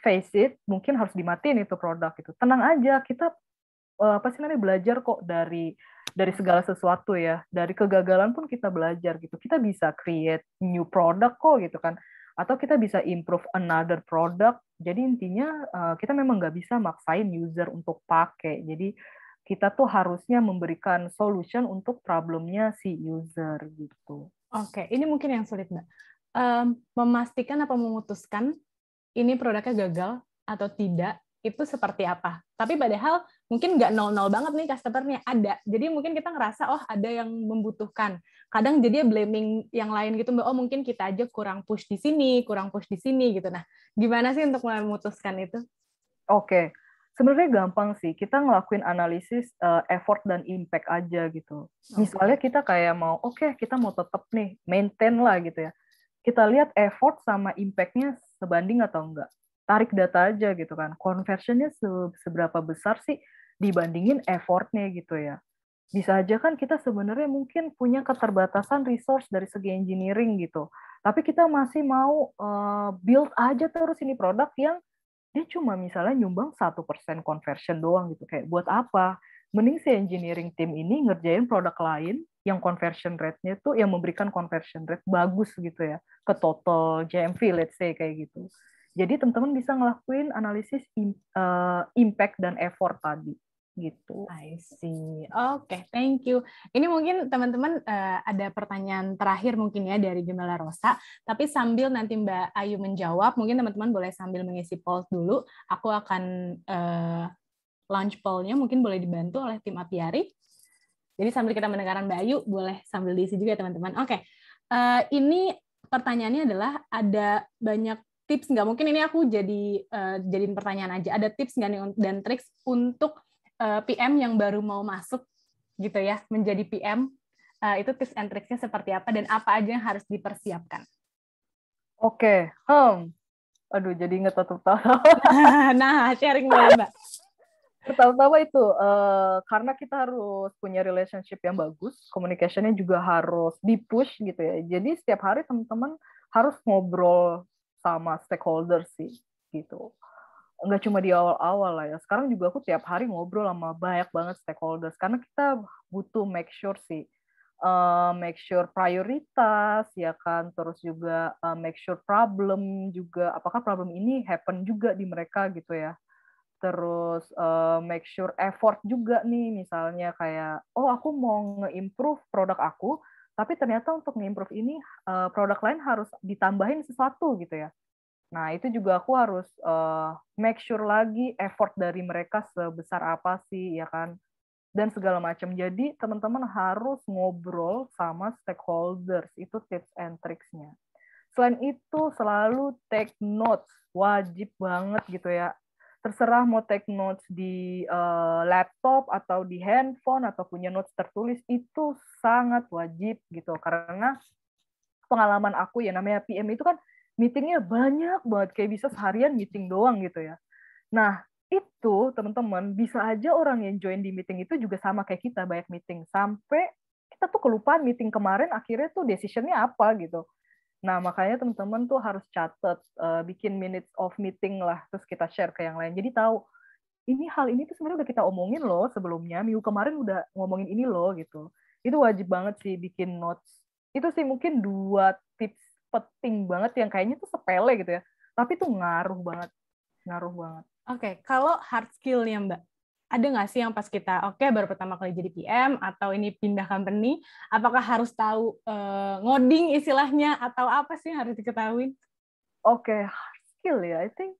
face it mungkin harus dimatiin itu produk itu tenang aja kita uh, apa sih namanya belajar kok dari dari segala sesuatu ya dari kegagalan pun kita belajar gitu kita bisa create new product kok gitu kan atau kita bisa improve another product jadi intinya uh, kita memang nggak bisa maksain user untuk pakai jadi kita tuh harusnya memberikan solution untuk problemnya si user gitu. Oke, okay. ini mungkin yang sulit mbak. Um, memastikan apa memutuskan ini produknya gagal atau tidak itu seperti apa. Tapi padahal mungkin nggak nol-nol banget nih customernya ada. Jadi mungkin kita ngerasa oh ada yang membutuhkan. Kadang jadi blaming yang lain gitu mbak. Oh mungkin kita aja kurang push di sini, kurang push di sini gitu. Nah gimana sih untuk memutuskan itu? Oke, okay sebenarnya gampang sih kita ngelakuin analisis uh, effort dan impact aja gitu misalnya kita kayak mau oke okay, kita mau tetap nih maintain lah gitu ya kita lihat effort sama impactnya sebanding atau enggak tarik data aja gitu kan conversionnya seberapa besar sih dibandingin effortnya gitu ya bisa aja kan kita sebenarnya mungkin punya keterbatasan resource dari segi engineering gitu tapi kita masih mau uh, build aja terus ini produk yang dia cuma misalnya nyumbang satu persen conversion doang gitu kayak buat apa mending si engineering team ini ngerjain produk lain yang conversion rate-nya tuh yang memberikan conversion rate bagus gitu ya ke total JMV let's say kayak gitu jadi teman-teman bisa ngelakuin analisis eh, impact dan effort tadi gitu. I see. Oke, okay, thank you. Ini mungkin teman-teman uh, ada pertanyaan terakhir mungkin ya dari Gemela Rosa, tapi sambil nanti Mbak Ayu menjawab, mungkin teman-teman boleh sambil mengisi poll dulu. Aku akan uh, launch pollnya mungkin boleh dibantu oleh tim Apiari. Jadi sambil kita mendengarkan Mbak Ayu, boleh sambil diisi juga teman-teman. Oke, okay. uh, eh, ini pertanyaannya adalah ada banyak tips nggak? Mungkin ini aku jadi uh, jadiin pertanyaan aja. Ada tips nggak nih dan triks untuk Eh, PM yang baru mau masuk gitu ya menjadi PM eh, itu tips and triknya seperti apa dan apa aja yang harus dipersiapkan? Oke, okay. hmm. aduh jadi inget tahu nah, sharing dulu mbak. Pertama-tama itu uh, karena kita harus punya relationship yang bagus, communicationnya juga harus di push gitu ya. Jadi setiap hari teman-teman harus ngobrol sama stakeholder sih gitu nggak cuma di awal-awal lah ya. Sekarang juga aku tiap hari ngobrol sama banyak banget stakeholders karena kita butuh make sure sih uh, make sure prioritas ya kan, terus juga uh, make sure problem juga apakah problem ini happen juga di mereka gitu ya. Terus uh, make sure effort juga nih misalnya kayak oh aku mau nge-improve produk aku tapi ternyata untuk nge-improve ini uh, produk lain harus ditambahin sesuatu gitu ya Nah, itu juga aku harus uh, make sure lagi effort dari mereka sebesar apa sih, ya kan? Dan segala macam. Jadi, teman-teman harus ngobrol sama stakeholders. Itu tips and tricks-nya. Selain itu, selalu take notes. Wajib banget gitu ya. Terserah mau take notes di uh, laptop atau di handphone atau punya notes tertulis, itu sangat wajib gitu. Karena pengalaman aku ya namanya PM itu kan meetingnya banyak banget kayak bisa seharian meeting doang gitu ya nah itu teman-teman bisa aja orang yang join di meeting itu juga sama kayak kita banyak meeting sampai kita tuh kelupaan meeting kemarin akhirnya tuh decisionnya apa gitu nah makanya teman-teman tuh harus catat uh, bikin minutes of meeting lah terus kita share ke yang lain jadi tahu ini hal ini tuh sebenarnya udah kita omongin loh sebelumnya minggu kemarin udah ngomongin ini loh gitu itu wajib banget sih bikin notes itu sih mungkin dua tips penting banget yang kayaknya tuh sepele gitu ya tapi tuh ngaruh banget ngaruh banget oke okay, kalau hard skill-nya mbak ada nggak sih yang pas kita oke okay, baru pertama kali jadi PM atau ini pindah company apakah harus tahu uh, ngoding istilahnya atau apa sih yang harus diketahui oke okay, hard skill ya I think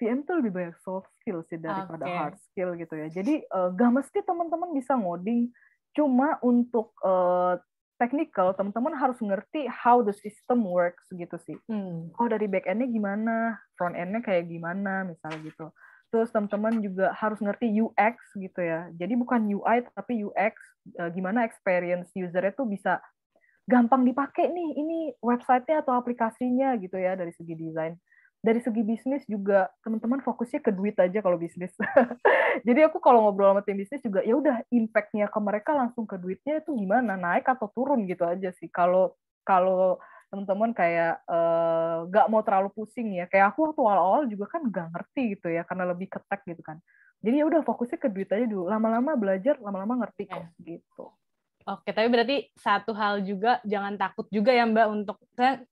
PM tuh lebih banyak soft skill sih daripada okay. hard skill gitu ya jadi uh, eh, gak mesti teman-teman bisa ngoding cuma untuk uh, Teknikal teman-teman harus ngerti how the system works gitu sih. Hmm. Oh dari back endnya gimana, front endnya kayak gimana, misalnya gitu. Terus teman-teman juga harus ngerti UX gitu ya. Jadi bukan UI tapi UX, eh, gimana experience usernya tuh bisa gampang dipakai nih ini websitenya atau aplikasinya gitu ya dari segi desain dari segi bisnis juga teman-teman fokusnya ke duit aja kalau bisnis. Jadi aku kalau ngobrol sama tim bisnis juga ya udah impactnya ke mereka langsung ke duitnya itu gimana naik atau turun gitu aja sih. Kalau kalau teman-teman kayak eh, nggak uh, mau terlalu pusing ya. Kayak aku waktu awal-awal juga kan nggak ngerti gitu ya karena lebih ketek gitu kan. Jadi ya udah fokusnya ke duit aja dulu. Lama-lama belajar, lama-lama ngerti iya. kok gitu. Oke, tapi berarti satu hal juga jangan takut juga ya Mbak untuk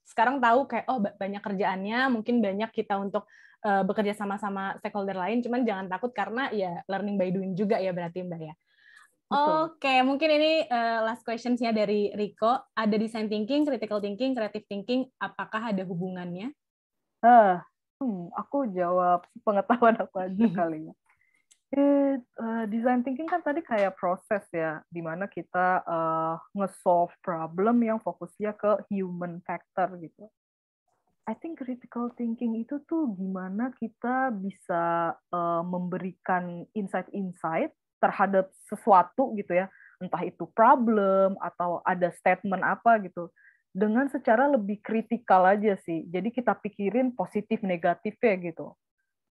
sekarang tahu kayak oh banyak kerjaannya, mungkin banyak kita untuk uh, bekerja sama-sama stakeholder lain, cuman jangan takut karena ya learning by doing juga ya berarti Mbak ya. Oke, Oke, mungkin ini uh, last questions-nya dari Riko. Ada design thinking, critical thinking, creative thinking, apakah ada hubungannya? Uh, hmm, aku jawab pengetahuan aku aja kali ya. Eh, uh, design thinking kan tadi kayak proses ya, dimana kita uh, nge-solve problem yang fokusnya ke human factor gitu. I think critical thinking itu tuh gimana kita bisa uh, memberikan insight-insight terhadap sesuatu gitu ya, entah itu problem atau ada statement apa gitu, dengan secara lebih kritikal aja sih. Jadi kita pikirin positif negatifnya gitu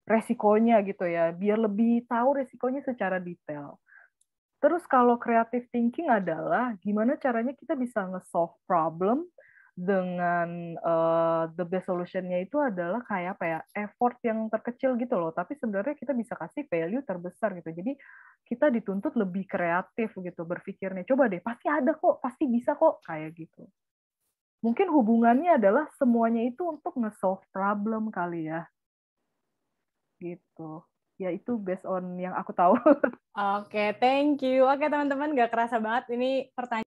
resikonya gitu ya, biar lebih tahu resikonya secara detail. Terus kalau creative thinking adalah gimana caranya kita bisa nge-solve problem dengan uh, the best solution-nya itu adalah kayak apa ya, effort yang terkecil gitu loh, tapi sebenarnya kita bisa kasih value terbesar gitu. Jadi kita dituntut lebih kreatif gitu berpikirnya. Coba deh, pasti ada kok, pasti bisa kok kayak gitu. Mungkin hubungannya adalah semuanya itu untuk nge-solve problem kali ya gitu ya itu based on yang aku tahu oke okay, thank you oke okay, teman-teman gak kerasa banget ini pertanyaan